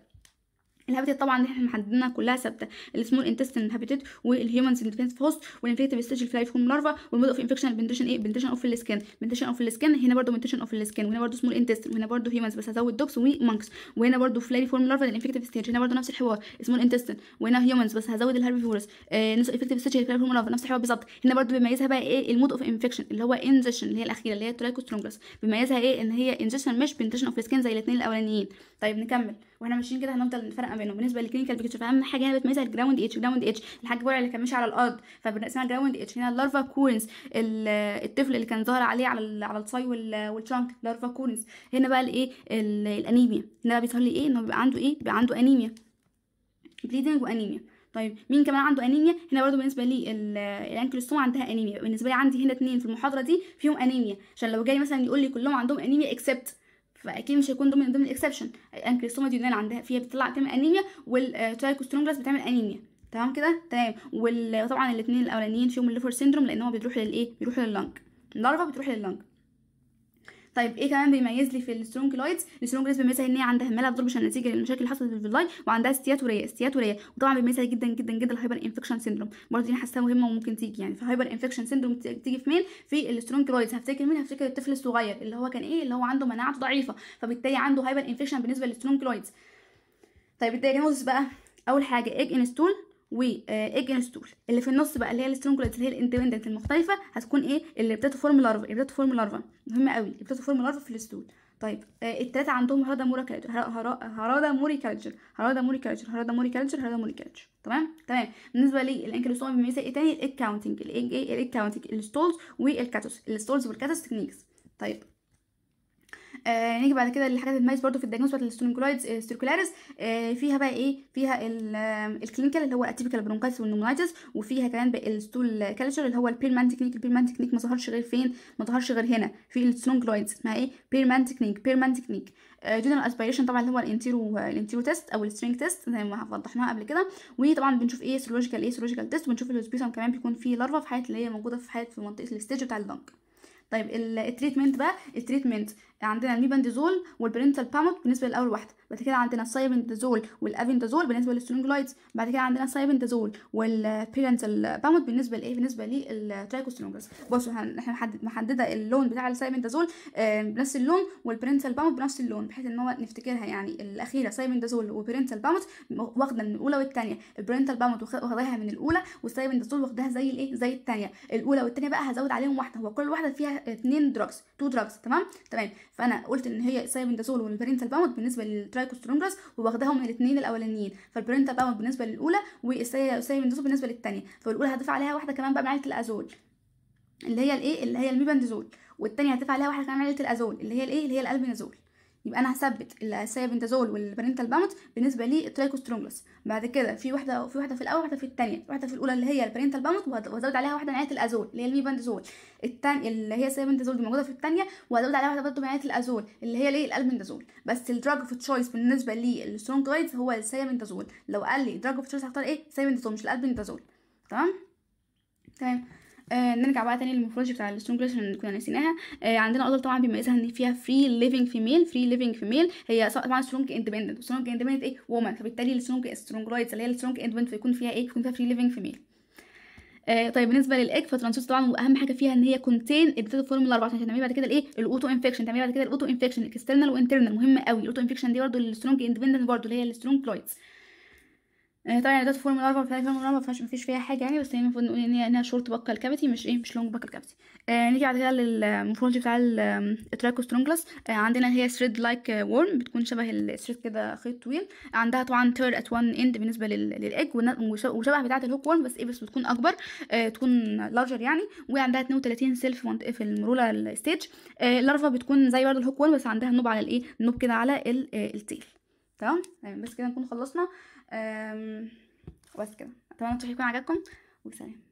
الهابيتات طبعا احنا محددينها كلها ثابته اللي اسمه انتستين هابيتات والهيومن سيجنيفيكانت فوست والانفكتيف ستيج في الفلاي فورم لارفا والمود اوف انفكشن بنتشن ايه بنتشن اوف السكن بنتشن اوف السكن هنا برده بنتشن اوف السكن وهنا برده اسمه الانتستين وهنا برده هيومنز بس هزود دوكس ومانكس وهنا برده فلاي فورم لارفا الانفكتيف ستيج هنا برده نفس الحوار اسمه الانتستين وهنا هيومنز بس هزود الهربي آه، فورس نفس الانفكتيف ستيج الفلاي فورم لارفا نفس الحوار بالظبط هنا برده بيميزها بقى ايه المود اوف انفكشن اللي هو انزيشن اللي هي الاخيره اللي هي ترايكوسترونجلس بيميزها ايه ان هي انزيشن مش بنتشن اوف السكن زي الاثنين الاولانيين طيب نكمل واحنا ماشيين كده هنفضل نفرق ما بينهم بالنسبه للكلينيكال بيكتشر فاهم حاجه هنا يعني بتميزها الجراوند اتش جراوند اتش الحاج برع اللي كان ماشي على الارض فبنقسمها جراوند اتش هنا اللارفا كورنز الطفل اللي كان ظاهر عليه على على الصاي والشنك لارفا كورنز هنا بقى الايه الانيميا هنا بقى بيظهر لي ايه انه بيبقى عنده ايه بيبقى عنده انيميا بليدنج وانيميا طيب مين كمان عنده انيميا هنا برضو بالنسبه لي الانكلوستوم عندها انيميا بالنسبه لي عندي هنا اتنين في المحاضره دي فيهم انيميا عشان لو جاي مثلا يقول لي كلهم عندهم انيميا اكسبت فاكيد مش هيكون ضمن ضمن الاكسبشن الانكريستوما ديودان عندها فيها بتطلع بتعمل انيميا والتايكوسترومجلاس آه، بتعمل انيميا تمام كده تمام وطبعا الاثنين الاولانيين فيهم الليفر سيندروم لان هو بيروح للايه بيروح لللنج اللارفا بتروح لللنج طيب ايه كمان بيميز لي في السترونج السترونجلويدز بيميزها ان هي عندها مالها بتضرب عشان نتيجه للمشاكل اللي حصلت في الفيلاي وعندها استياتوريه استياتوريه وطبعا بيميزها جدا جدا جدا الهايبر انفكشن سيندروم برضه دي حاساها مهمه وممكن تيجي يعني فهايبر انفكشن سيندروم تيجي في مين في السترونجلويدز هفتكر مين هفتكر الطفل الصغير اللي هو كان ايه اللي هو عنده مناعته ضعيفه فبالتالي عنده هايبر انفكشن بالنسبه للسترونجلويدز طيب الدياجنوز بقى اول حاجه ايج انستول تول آه, اللي في النص بقى اللي هي السترونجولات اللي هي الاندبندنت المختلفه هتكون ايه اللي بتاتو فورم لارفا بتاتو فورم لارفا مهمه قوي بتاتو فورم لارفا في الستول طيب آه التلاته عندهم هرادا موري كالجر هرادا موري كالجر هرادا موري كالجر هرادا موري كالجر هرادا موري كالجر تمام تمام بالنسبه للانكلوسوم بيميزها ايه تاني الكاونتنج كاونتنج الايج كاونتنج الستولز والكاتوس الستولز والكاتوس تكنيكس طيب آه نيجي بعد كده للحاجات اللي بتميز برده في الدياجنوز بتاعت الاسترونكولايدز السيركولاريز آه،, آه فيها بقى ايه فيها الكلينيكال اللي هو اتيبيكال برونكايتس والنومونايتس وفيها كمان الستول كالتشر اللي هو البيرمان تكنيك البيرمان تكنيك ما ظهرش غير فين ما ظهرش غير هنا في الاسترونكولايدز اسمها ايه بيرمان تكنيك بيرمان تكنيك جنرال آه، اسبيريشن طبعا اللي هو الانتيرو الانتيرو تيست او السترينج تيست زي ما وضحناها قبل كده وطبعا بنشوف ايه سيرولوجيكال ايه سيرولوجيكال تيست وبنشوف الهوسبيسم كمان بيكون فيه لارفا في حاله اللي هي موجوده في حاله في منطقه الاستيج بتاع اللنج طيب التريتمنت بقى التريتمنت عندنا الميبندازول والبرينتال باموت بالنسبه للاول واحده بعد كده عندنا السايبندزول والافندازول بالنسبه للسترونجلايدز بعد كده عندنا السايبندزول والبرينتال باموت بالنسبه لايه بالنسبه للترايكوستولونجلز بصوا احنا محدده اللون بتاع السايبندزول آه، بنفس اللون والبرينتال باموت بنفس اللون بحيث ان هو نفتكرها يعني الاخيره سايبندزول وبرينتال باموت واخده من الاولى والثانيه البرينتال باموت واخداها من الاولى والسايبندزول واخداها زي الايه زي الثانيه الاولى والثانيه بقى هزود عليهم واحده هو كل واحده فيها اثنين دراجز تو دراجز تمام تمام فانا قلت ان هي السايبندازول والبرينتال باوند بالنسبه للترايكوسترومجاز وواخداهم من الاثنين الاولانيين فالبرينتال باوند بالنسبه للاولى والسايبندازول بالنسبه للثانيه فالاولى هضيف عليها واحده كمان بقى معلقه الازول اللي هي الايه اللي هي الميبندازول والثانيه هضيف عليها واحده كمان معلقه الازول اللي هي الايه اللي هي الالبنازول يبقى انا هثبت انتازول والبرينتال بامت بالنسبه لي للترايكوسترومبلس بعد كده في واحده في واحده في الاول واحده في الثانيه واحده في الاولى اللي هي البرينتال بامت وهزود عليها واحده معايه الازول اللي هي الميباندازول الثانيه اللي هي انتازول دي موجوده في الثانيه وهزود عليها واحده برضه معايه الازول اللي هي الايه الالبندازول بس الدراج اوف تشويس بالنسبه لي للسترونجويدز هو انتازول لو قال لي دراج اوف تشويس هختار ايه انتازول مش الالبندازول تمام تمام آه نرجع بقى تاني للمورفولوجي بتاع السترونج اللي كنا نسيناها آه عندنا اوضه طبعا بيميزها ان فيها فري ليفنج فيميل فري ليفنج فيميل هي طبعا سترونج اندبندنت سترونج اندبندنت ايه وومن فبالتالي السترونج سترونج رايتس اللي هي السترونج اندبندنت فيكون فيها ايه يكون فيها فري ليفنج فيميل آه طيب بالنسبه للايج فترانسوس طبعا اهم حاجه فيها ان هي كونتين الداتا فورمولا 4 عشان تعملي بعد كده الايه الاوتو انفكشن تعملي بعد كده الاوتو انفكشن اكسترنال وانترنال مهمه قوي الاوتو انفكشن دي برده السترونج اندبندنت برده اللي هي السترونج كلايتس آه، طبعا يعني ده فورمولا 4 فهي فورمولا 4 مفيهاش مفيش فيها حاجه يعني بس هي يعني المفروض نقول ان هي انها شورت بكال كافيتي مش ايه مش لونج بكال كافيتي آه نيجي بعد كده للمورفولوجي بتاع سترونجلس آه عندنا هي ثريد لايك ورم بتكون شبه الثريد كده خيط طويل عندها طبعا تير ات وان اند بالنسبه للايج وشبه بتاعه الهوك ورم بس ايه بس بتكون اكبر آه تكون لارجر يعني وعندها 32 سيلف في المرولا الستيج آه اللارفا بتكون زي برضه الهوك ورم بس عندها نوب على الايه نوب كده على التيل آه، تمام آه، بس كده نكون خلصنا وبس كده اتمنى التوفيق يكون عجبكم وسلام